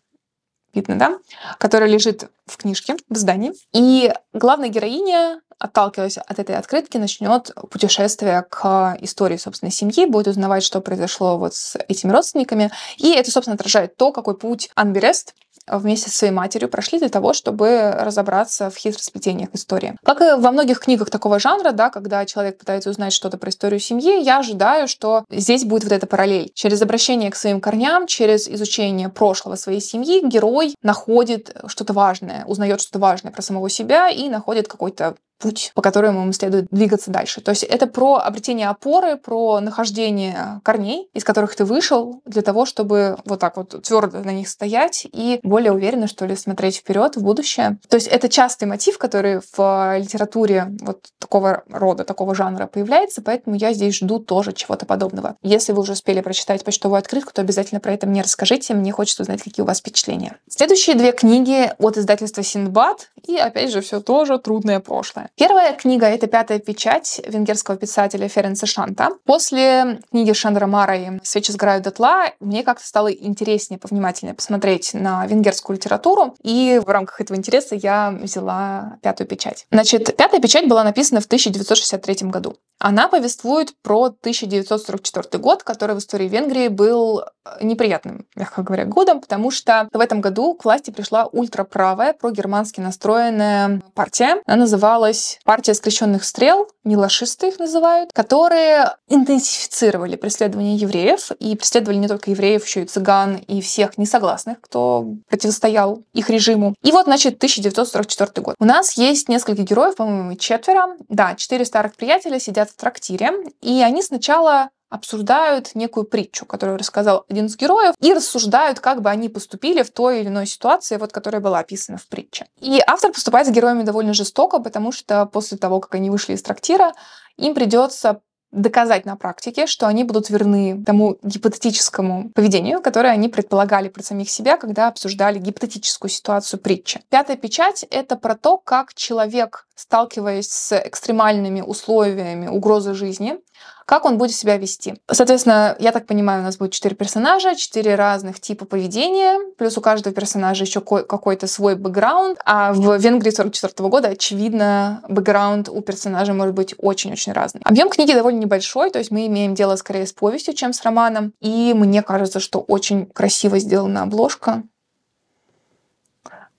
видно, да, которая лежит в книжке, в здании. И главная героиня, отталкиваясь от этой открытки, начнет путешествие к истории собственной семьи, будет узнавать, что произошло вот с этими родственниками. И это, собственно, отражает то, какой путь Анберест вместе со своей матерью прошли для того, чтобы разобраться в хитросплетениях истории. Как и во многих книгах такого жанра, да, когда человек пытается узнать что-то про историю семьи, я ожидаю, что здесь будет вот эта параллель. Через обращение к своим корням, через изучение прошлого своей семьи герой находит что-то важное, узнает что-то важное про самого себя и находит какой-то путь, по которому ему следует двигаться дальше. То есть это про обретение опоры, про нахождение корней, из которых ты вышел, для того, чтобы вот так вот твердо на них стоять и более уверенно, что ли, смотреть вперед в будущее. То есть это частый мотив, который в а, литературе вот такого рода, такого жанра появляется, поэтому я здесь жду тоже чего-то подобного. Если вы уже успели прочитать почтовую открытку, то обязательно про это мне расскажите, мне хочется узнать, какие у вас впечатления. Следующие две книги от издательства Синдбад и, опять же, все тоже трудное прошлое. Первая книга — это «Пятая печать» венгерского писателя Ференца Шанта. После книги Шандра Марой «Свечи сгорают дотла» мне как-то стало интереснее, повнимательнее посмотреть на венгерскую литературу, и в рамках этого интереса я взяла «Пятую печать». Значит, «Пятая печать» была написана в 1963 году. Она повествует про 1944 год, который в истории Венгрии был неприятным, мягко говоря, годом, потому что в этом году к власти пришла ультраправая, прогермански настроенная партия. Она называлась «Партия скрещенных стрел», милашисты их называют, которые интенсифицировали преследование евреев и преследовали не только евреев, еще и цыган и всех несогласных, кто противостоял их режиму. И вот, значит, 1944 год. У нас есть несколько героев, по-моему, четверо. Да, четыре старых приятеля сидят в трактире, и они сначала обсуждают некую притчу, которую рассказал один из героев, и рассуждают, как бы они поступили в той или иной ситуации, вот которая была описана в притче. И автор поступает с героями довольно жестоко, потому что после того, как они вышли из трактира, им придется доказать на практике, что они будут верны тому гипотетическому поведению, которое они предполагали про самих себя, когда обсуждали гипотетическую ситуацию притчи. Пятая печать — это про то, как человек, сталкиваясь с экстремальными условиями угрозы жизни, как он будет себя вести. Соответственно, я так понимаю, у нас будет четыре персонажа, четыре разных типа поведения, плюс у каждого персонажа еще какой-то свой бэкграунд. А в Венгрии 44 года, очевидно, бэкграунд у персонажа может быть очень-очень разный. Объем книги довольно небольшой, то есть мы имеем дело скорее с повестью, чем с романом. И мне кажется, что очень красиво сделана обложка.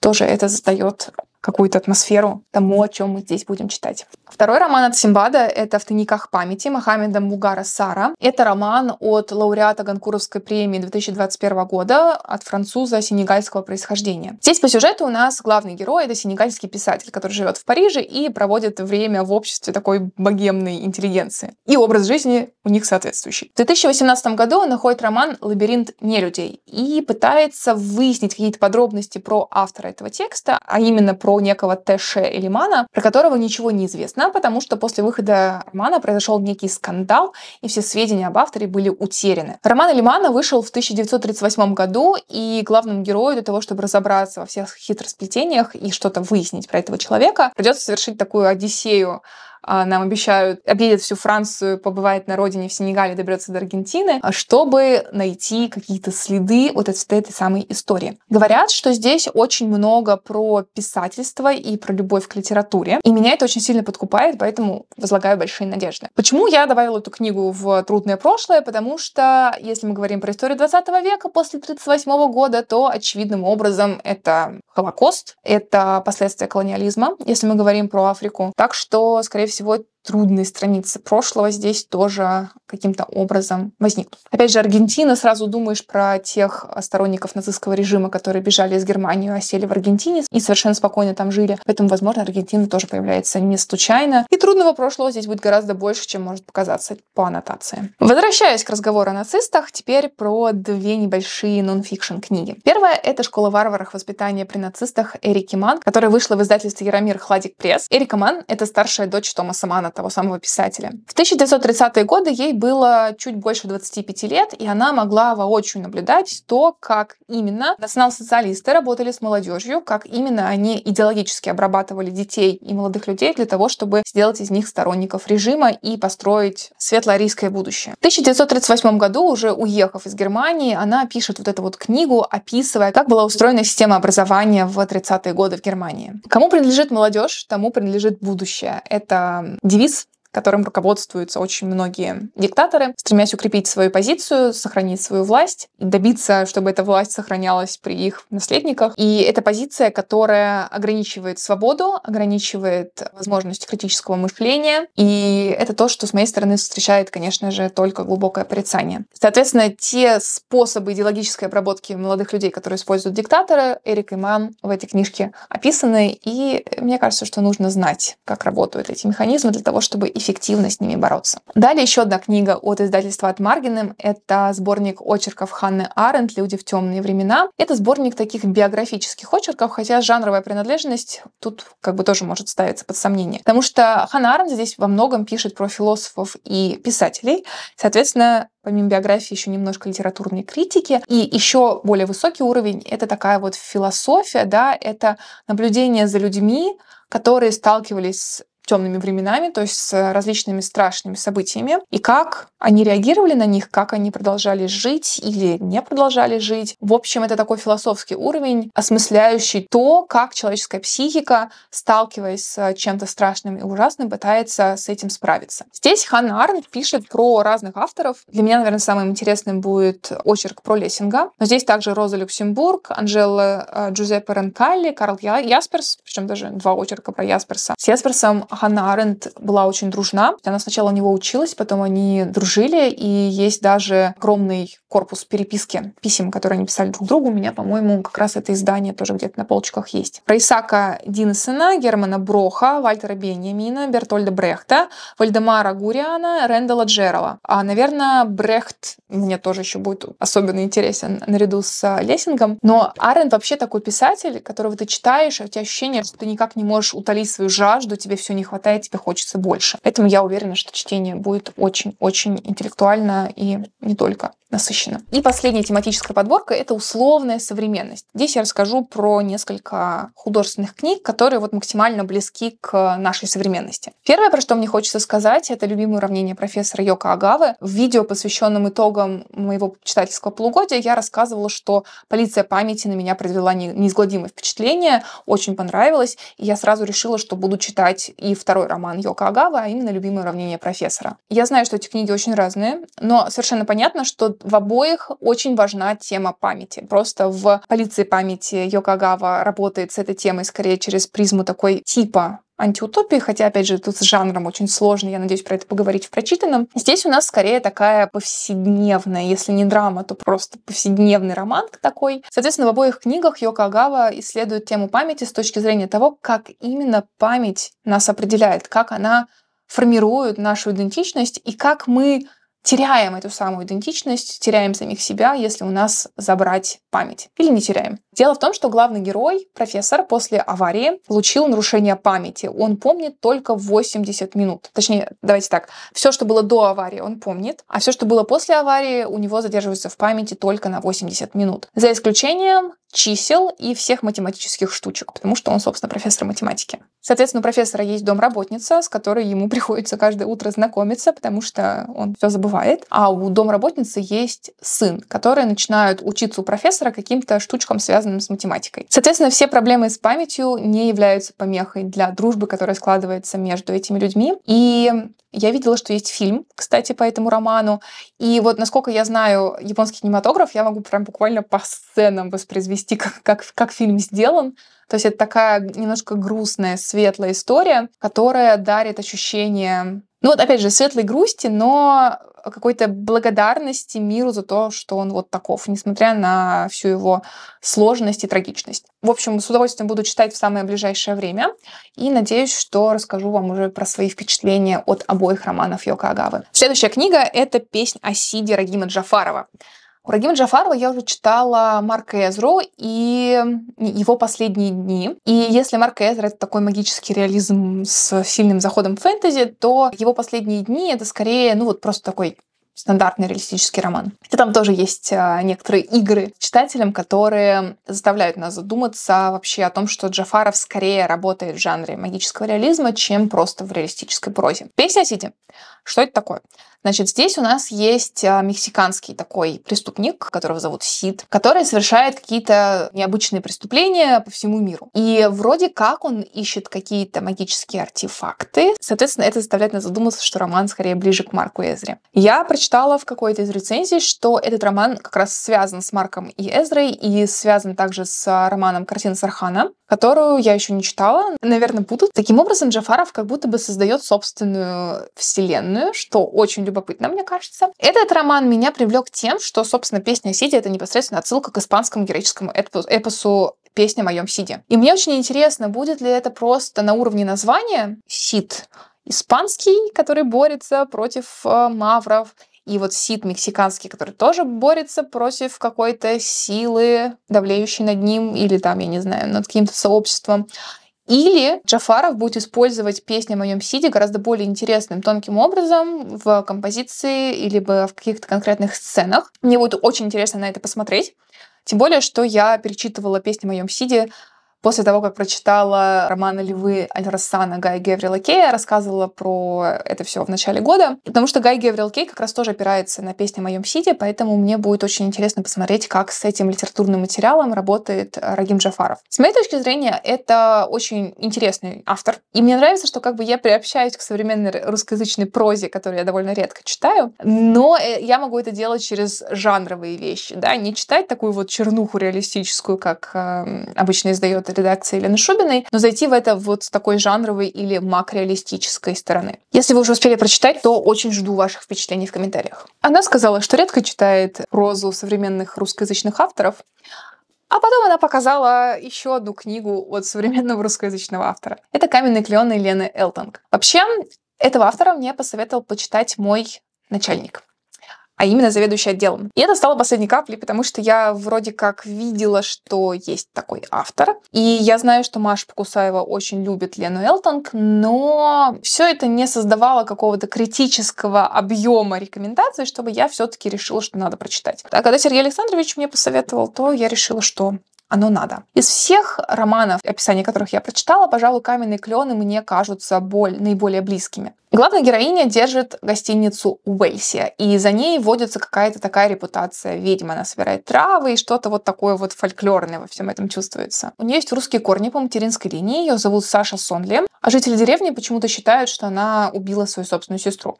Тоже это задает какую-то атмосферу тому, о чем мы здесь будем читать. Второй роман от Симбада — это «В тайниках памяти» Мохаммеда Мугара Сара. Это роман от лауреата Ганкуровской премии 2021 года от француза сенегальского происхождения. Здесь по сюжету у нас главный герой — это сенегальский писатель, который живет в Париже и проводит время в обществе такой богемной интеллигенции. И образ жизни у них соответствующий. В 2018 году он находит роман «Лабиринт нелюдей» и пытается выяснить какие-то подробности про автора этого текста, а именно про некого Тэше Элимана, про которого ничего не известно грустна, потому что после выхода романа произошел некий скандал, и все сведения об авторе были утеряны. Роман Лимана вышел в 1938 году, и главному герою для того, чтобы разобраться во всех хитросплетениях и что-то выяснить про этого человека, придется совершить такую одиссею а, нам обещают, объедет всю Францию, побывает на родине в Сенегале, доберется до Аргентины, а, чтобы найти какие-то следы вот этой, этой самой истории. Говорят, что здесь очень много про писательство и про любовь к литературе, и меня это очень сильно подкупает, поэтому возлагаю большие надежды. Почему я добавила эту книгу в трудное прошлое? Потому что, если мы говорим про историю 20 века после 38 года, то очевидным образом это Холокост, это последствия колониализма, если мы говорим про Африку. Так что, скорее всего трудные страницы прошлого здесь тоже каким-то образом возникнут. Опять же, Аргентина, сразу думаешь про тех э, сторонников нацистского режима, которые бежали из Германии, осели в Аргентине и совершенно спокойно там жили. Поэтому, возможно, Аргентина тоже появляется не случайно. И трудного прошлого здесь будет гораздо больше, чем может показаться по аннотации. Возвращаясь к разговору о нацистах, теперь про две небольшие нон-фикшн книги. Первая — это «Школа варваров. Воспитание при нацистах» Эрики Ман, которая вышла в издательстве Яромир Хладик Пресс. Эрика Ман — это старшая дочь Томаса Мана, Флобера, того самого писателя. В 1930-е годы ей было чуть больше 25 лет, и она могла воочию наблюдать то, как именно национал-социалисты работали с молодежью, как именно они идеологически обрабатывали детей и молодых людей для того, чтобы сделать из них сторонников режима и построить светло-арийское будущее. В 1938 году, уже уехав из Германии, она пишет вот эту вот книгу, описывая, как была устроена система образования в 30-е годы в Германии. Кому принадлежит молодежь, тому принадлежит будущее. Это девиз которым руководствуются очень многие диктаторы, стремясь укрепить свою позицию, сохранить свою власть, добиться, чтобы эта власть сохранялась при их наследниках. И это позиция, которая ограничивает свободу, ограничивает возможность критического мышления. И это то, что с моей стороны встречает, конечно же, только глубокое порицание. Соответственно, те способы идеологической обработки молодых людей, которые используют диктаторы, Эрик и Ман в этой книжке описаны. И мне кажется, что нужно знать, как работают эти механизмы для того, чтобы эффективно с ними бороться. Далее еще одна книга от издательства от Маргинем Это сборник очерков Ханны Аренд «Люди в темные времена». Это сборник таких биографических очерков, хотя жанровая принадлежность тут как бы тоже может ставиться под сомнение. Потому что Ханна Аренд здесь во многом пишет про философов и писателей. Соответственно, помимо биографии, еще немножко литературной критики. И еще более высокий уровень — это такая вот философия, да, это наблюдение за людьми, которые сталкивались темными временами, то есть с различными страшными событиями, и как они реагировали на них, как они продолжали жить или не продолжали жить. В общем, это такой философский уровень, осмысляющий то, как человеческая психика, сталкиваясь с чем-то страшным и ужасным, пытается с этим справиться. Здесь Ханна Арнт пишет про разных авторов. Для меня, наверное, самым интересным будет очерк про Лессинга. Но здесь также Роза Люксембург, Анжела э, Джузеппе Ренкалли, Карл Ясперс, причем даже два очерка про Ясперса. С Ясперсом Ханна Аренд была очень дружна. Она сначала у него училась, потом они дружили, и есть даже огромный корпус переписки писем, которые они писали друг другу. У меня, по-моему, как раз это издание тоже где-то на полочках есть. Про Исака Динсена, Германа Броха, Вальтера Беньямина, Бертольда Брехта, Вальдемара Гуриана, Рэндала Джерова. А, наверное, Брехт мне тоже еще будет особенно интересен наряду с а, Лессингом. Но Аренд вообще такой писатель, которого ты читаешь, и а у тебя ощущение, что ты никак не можешь утолить свою жажду, тебе все не хватает, тебе хочется больше. Поэтому я уверена, что чтение будет очень-очень интеллектуально и не только насыщенно. И последняя тематическая подборка — это условная современность. Здесь я расскажу про несколько художественных книг, которые вот максимально близки к нашей современности. Первое, про что мне хочется сказать, это любимое уравнение профессора Йока Агавы. В видео, посвященном итогам моего читательского полугодия, я рассказывала, что полиция памяти на меня произвела неизгладимое впечатление, очень понравилось, и я сразу решила, что буду читать и второй роман Йока Агавы, а именно «Любимое уравнение профессора». Я знаю, что эти книги очень разные, но совершенно понятно, что в обоих очень важна тема памяти. Просто в полиции памяти Йокагава работает с этой темой скорее через призму такой типа антиутопии, хотя, опять же, тут с жанром очень сложно, я надеюсь про это поговорить в прочитанном. Здесь у нас скорее такая повседневная, если не драма, то просто повседневный роман такой. Соответственно, в обоих книгах Йока Агава исследует тему памяти с точки зрения того, как именно память нас определяет, как она формирует нашу идентичность и как мы теряем эту самую идентичность, теряем самих себя, если у нас забрать память. Или не теряем. Дело в том, что главный герой, профессор, после аварии получил нарушение памяти. Он помнит только 80 минут. Точнее, давайте так, все, что было до аварии, он помнит, а все, что было после аварии, у него задерживается в памяти только на 80 минут. За исключением чисел и всех математических штучек, потому что он, собственно, профессор математики. Соответственно, у профессора есть домработница, с которой ему приходится каждое утро знакомиться, потому что он все забывает. А у домработницы есть сын, которые начинают учиться у профессора каким-то штучкам, связанным с математикой. Соответственно, все проблемы с памятью не являются помехой для дружбы, которая складывается между этими людьми. И я видела, что есть фильм, кстати, по этому роману. И вот, насколько я знаю японский кинематограф, я могу прям буквально по сценам воспроизвести, как, как, как фильм сделан. То есть это такая немножко грустная, светлая история, которая дарит ощущение ну вот опять же, светлой грусти, но какой-то благодарности миру за то, что он вот таков, несмотря на всю его сложность и трагичность. В общем, с удовольствием буду читать в самое ближайшее время и надеюсь, что расскажу вам уже про свои впечатления от обоих романов Йока Агавы. Следующая книга — это «Песнь о Сиде» Рагима Джафарова. У Рагима Джафарова я уже читала Марка Эзру и его «Последние дни». И если Марк Эзра — это такой магический реализм с сильным заходом фэнтези, то его «Последние дни» — это скорее, ну вот просто такой стандартный реалистический роман. И там тоже есть а, некоторые игры читателям, которые заставляют нас задуматься вообще о том, что Джафаров скорее работает в жанре магического реализма, чем просто в реалистической прозе. Песня Сити. Что это такое? Значит, здесь у нас есть а, мексиканский такой преступник, которого зовут Сид, который совершает какие-то необычные преступления по всему миру. И вроде как он ищет какие-то магические артефакты. Соответственно, это заставляет нас задуматься, что роман скорее ближе к Марку Эзре. Я прочитала в какой-то из рецензий, что этот роман как раз связан с Марком и Эзрой и связан также с а, романом «Картина Сархана», которую я еще не читала. Наверное, будут. Таким образом, Джафаров как будто бы создает собственную вселенную, что очень любопытно, мне кажется. Этот роман меня привлек тем, что, собственно, песня Сиди это непосредственно отсылка к испанскому героическому эпосу песня о моем Сиде. И мне очень интересно, будет ли это просто на уровне названия Сид, испанский, который борется против э, мавров, и вот Сид мексиканский, который тоже борется против какой-то силы, давлеющей над ним, или там, я не знаю, над каким-то сообществом. Или Джафаров будет использовать песни о моем Сиде гораздо более интересным, тонким образом в композиции или в каких-то конкретных сценах. Мне будет очень интересно на это посмотреть. Тем более, что я перечитывала песни о моем Сиде После того, как прочитала романы Львы Альрассана Гай Геврила Кея, рассказывала про это все в начале года, потому что Гай Геврил Кей как раз тоже опирается на песни о моем Сиде, поэтому мне будет очень интересно посмотреть, как с этим литературным материалом работает Рагим Джафаров. С моей точки зрения, это очень интересный автор, и мне нравится, что как бы я приобщаюсь к современной русскоязычной прозе, которую я довольно редко читаю, но э, я могу это делать через жанровые вещи, да, не читать такую вот чернуху реалистическую, как э, обычно издает редакции Елены Шубиной, но зайти в это вот с такой жанровой или макреалистической стороны. Если вы уже успели прочитать, то очень жду ваших впечатлений в комментариях. Она сказала, что редко читает прозу современных русскоязычных авторов, а потом она показала еще одну книгу от современного русскоязычного автора. Это «Каменный клеон» Елены Элтонг. Вообще, этого автора мне посоветовал почитать мой начальник а именно заведующий отделом. И это стало последней каплей, потому что я вроде как видела, что есть такой автор. И я знаю, что Маша Покусаева очень любит Лену Элтонг, но все это не создавало какого-то критического объема рекомендаций, чтобы я все-таки решила, что надо прочитать. А когда Сергей Александрович мне посоветовал, то я решила, что оно надо. Из всех романов, описания которых я прочитала, пожалуй, «Каменные клены» мне кажутся боль, наиболее близкими. Главная героиня держит гостиницу Уэльсия, и за ней вводится какая-то такая репутация ведьма. Она собирает травы, и что-то вот такое вот фольклорное во всем этом чувствуется. У нее есть русские корни по материнской линии, ее зовут Саша Сонли, а жители деревни почему-то считают, что она убила свою собственную сестру.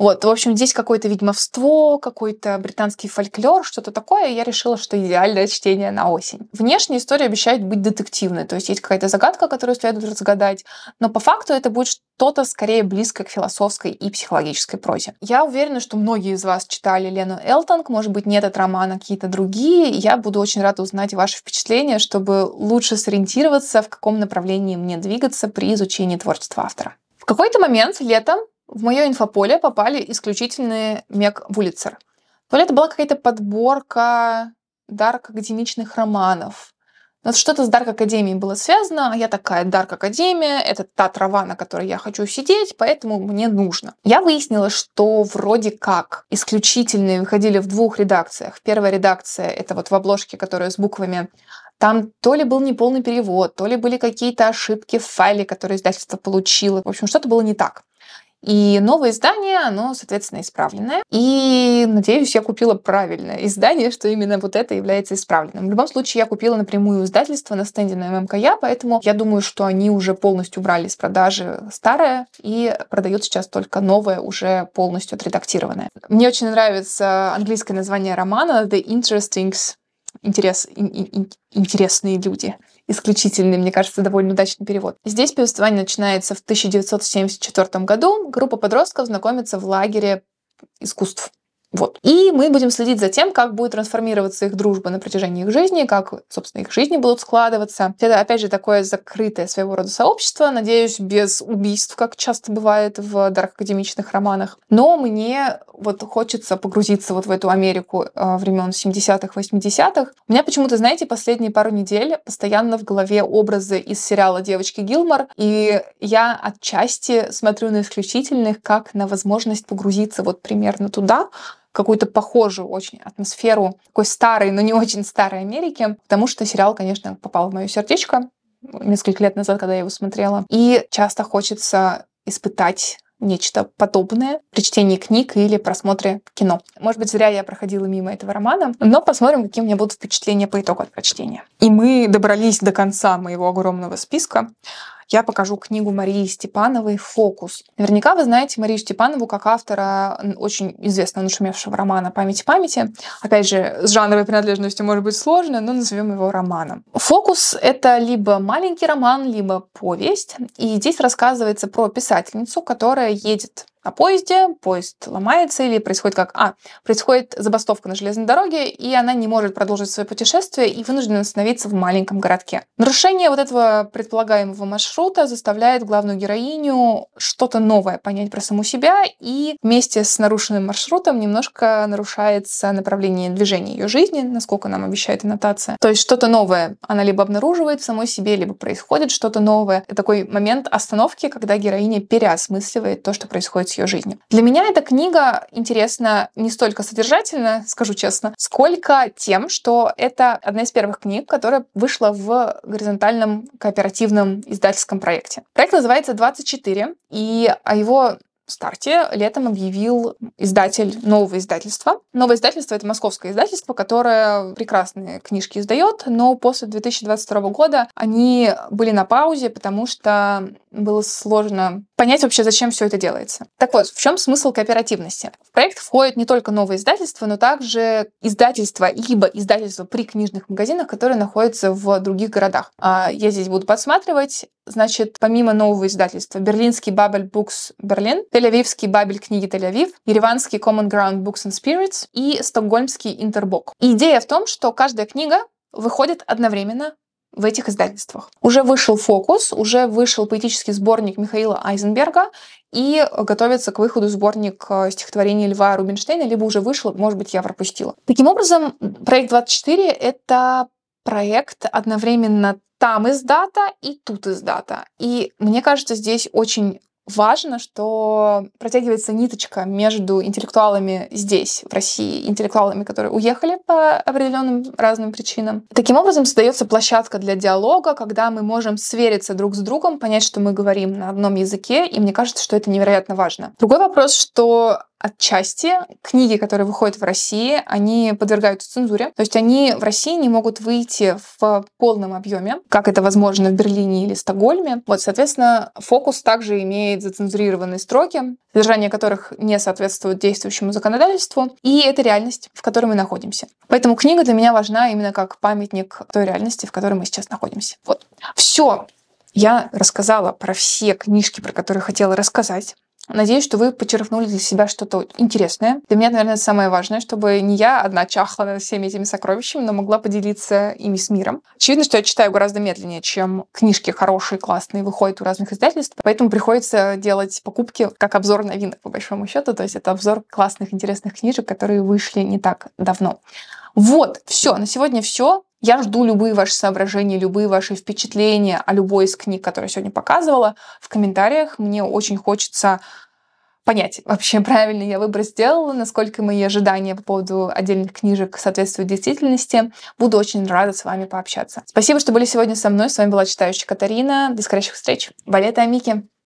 Вот, в общем, здесь какое-то ведьмовство, какой-то британский фольклор, что-то такое. Я решила, что идеальное чтение на осень. Внешняя история обещает быть детективной, то есть есть какая-то загадка, которую следует разгадать, но по факту это будет что-то скорее близкое к философской и психологической прозе. Я уверена, что многие из вас читали Лену Элтонг, может быть, не этот роман, а какие-то другие. Я буду очень рада узнать ваши впечатления, чтобы лучше сориентироваться, в каком направлении мне двигаться при изучении творчества автора. В какой-то момент летом в мое инфополе попали исключительные Мег Вулицер. То ли это была какая-то подборка дарк академичных романов. Но что-то с Дарк Академией было связано, а я такая, Дарк Академия, это та трава, на которой я хочу сидеть, поэтому мне нужно. Я выяснила, что вроде как исключительные выходили в двух редакциях. Первая редакция, это вот в обложке, которая с буквами там то ли был неполный перевод, то ли были какие-то ошибки в файле, которые издательство получило. В общем, что-то было не так. И новое издание, оно, соответственно, исправленное. И, надеюсь, я купила правильное издание, что именно вот это является исправленным. В любом случае, я купила напрямую издательство на стенде на ММКЯ, поэтому я думаю, что они уже полностью убрали из продажи старое и продают сейчас только новое, уже полностью отредактированное. Мне очень нравится английское название романа «The Interestings» интерес, ин, ин, интересные люди исключительный, мне кажется, довольно удачный перевод. Здесь повествование начинается в 1974 году. Группа подростков знакомится в лагере искусств. Вот. И мы будем следить за тем, как будет трансформироваться их дружба на протяжении их жизни, как, собственно, их жизни будут складываться. Это, опять же, такое закрытое своего рода сообщество, надеюсь, без убийств, как часто бывает в дарах академичных романах. Но мне вот хочется погрузиться вот в эту Америку э, времен 70-х, 80-х. У меня почему-то, знаете, последние пару недель постоянно в голове образы из сериала «Девочки Гилмор», и я отчасти смотрю на исключительных как на возможность погрузиться вот примерно туда, какую-то похожую очень атмосферу такой старой, но не очень старой Америки, потому что сериал, конечно, попал в мое сердечко несколько лет назад, когда я его смотрела. И часто хочется испытать нечто подобное при чтении книг или просмотре кино. Может быть, зря я проходила мимо этого романа, но посмотрим, какие у меня будут впечатления по итогу от прочтения. И мы добрались до конца моего огромного списка я покажу книгу Марии Степановой «Фокус». Наверняка вы знаете Марию Степанову как автора очень известного нашумевшего романа «Память памяти». Опять же, с жанровой принадлежностью может быть сложно, но назовем его романом. «Фокус» — это либо маленький роман, либо повесть. И здесь рассказывается про писательницу, которая едет на поезде, поезд ломается или происходит как? А, происходит забастовка на железной дороге, и она не может продолжить свое путешествие и вынуждена остановиться в маленьком городке. Нарушение вот этого предполагаемого маршрута заставляет главную героиню что-то новое понять про саму себя, и вместе с нарушенным маршрутом немножко нарушается направление движения ее жизни, насколько нам обещает аннотация. То есть что-то новое она либо обнаруживает в самой себе, либо происходит что-то новое. Это такой момент остановки, когда героиня переосмысливает то, что происходит с ее жизнью. Для меня эта книга интересна не столько содержательно, скажу честно, сколько тем, что это одна из первых книг, которая вышла в горизонтальном кооперативном издательском проекте. Проект называется «24», и о его старте летом объявил издатель нового издательства. Новое издательство — это московское издательство, которое прекрасные книжки издает, но после 2022 года они были на паузе, потому что было сложно понять вообще, зачем все это делается. Так вот, в чем смысл кооперативности? В проект входит не только новое издательство, но также издательство, либо издательство при книжных магазинах, которые находятся в других городах. А, я здесь буду подсматривать. Значит, помимо нового издательства, берлинский Бабель Books Берлин, тель-авивский Бабель книги Тель-Авив, ереванский Common Ground Books and Spirits и стокгольмский Интербок. идея в том, что каждая книга выходит одновременно в этих издательствах. Уже вышел «Фокус», уже вышел поэтический сборник Михаила Айзенберга, и готовится к выходу сборник э, стихотворений Льва Рубинштейна, либо уже вышел, может быть, я пропустила. Таким образом, проект 24 — это проект одновременно там из дата и тут из дата. И мне кажется, здесь очень важно, что протягивается ниточка между интеллектуалами здесь, в России, интеллектуалами, которые уехали по определенным разным причинам. Таким образом, создается площадка для диалога, когда мы можем свериться друг с другом, понять, что мы говорим на одном языке, и мне кажется, что это невероятно важно. Другой вопрос, что Отчасти книги, которые выходят в России, они подвергаются цензуре. То есть они в России не могут выйти в полном объеме, как это возможно в Берлине или Стокгольме. Вот, соответственно, фокус также имеет зацензурированные строки, содержание которых не соответствует действующему законодательству. И это реальность, в которой мы находимся. Поэтому книга для меня важна именно как памятник той реальности, в которой мы сейчас находимся. Вот. Все. Я рассказала про все книжки, про которые хотела рассказать. Надеюсь, что вы подчеркнули для себя что-то интересное. Для меня, наверное, самое важное, чтобы не я одна чахла над всеми этими сокровищами, но могла поделиться ими с миром. Очевидно, что я читаю гораздо медленнее, чем книжки хорошие, классные выходят у разных издательств, поэтому приходится делать покупки как обзор новинок, по большому счету. То есть это обзор классных, интересных книжек, которые вышли не так давно. Вот, все, на сегодня все. Я жду любые ваши соображения, любые ваши впечатления о любой из книг, которые я сегодня показывала, в комментариях. Мне очень хочется понять, вообще правильно я выбор сделала, насколько мои ожидания по поводу отдельных книжек соответствуют действительности. Буду очень рада с вами пообщаться. Спасибо, что были сегодня со мной. С вами была читающая Катарина. До скорейших встреч. Балеты Амики.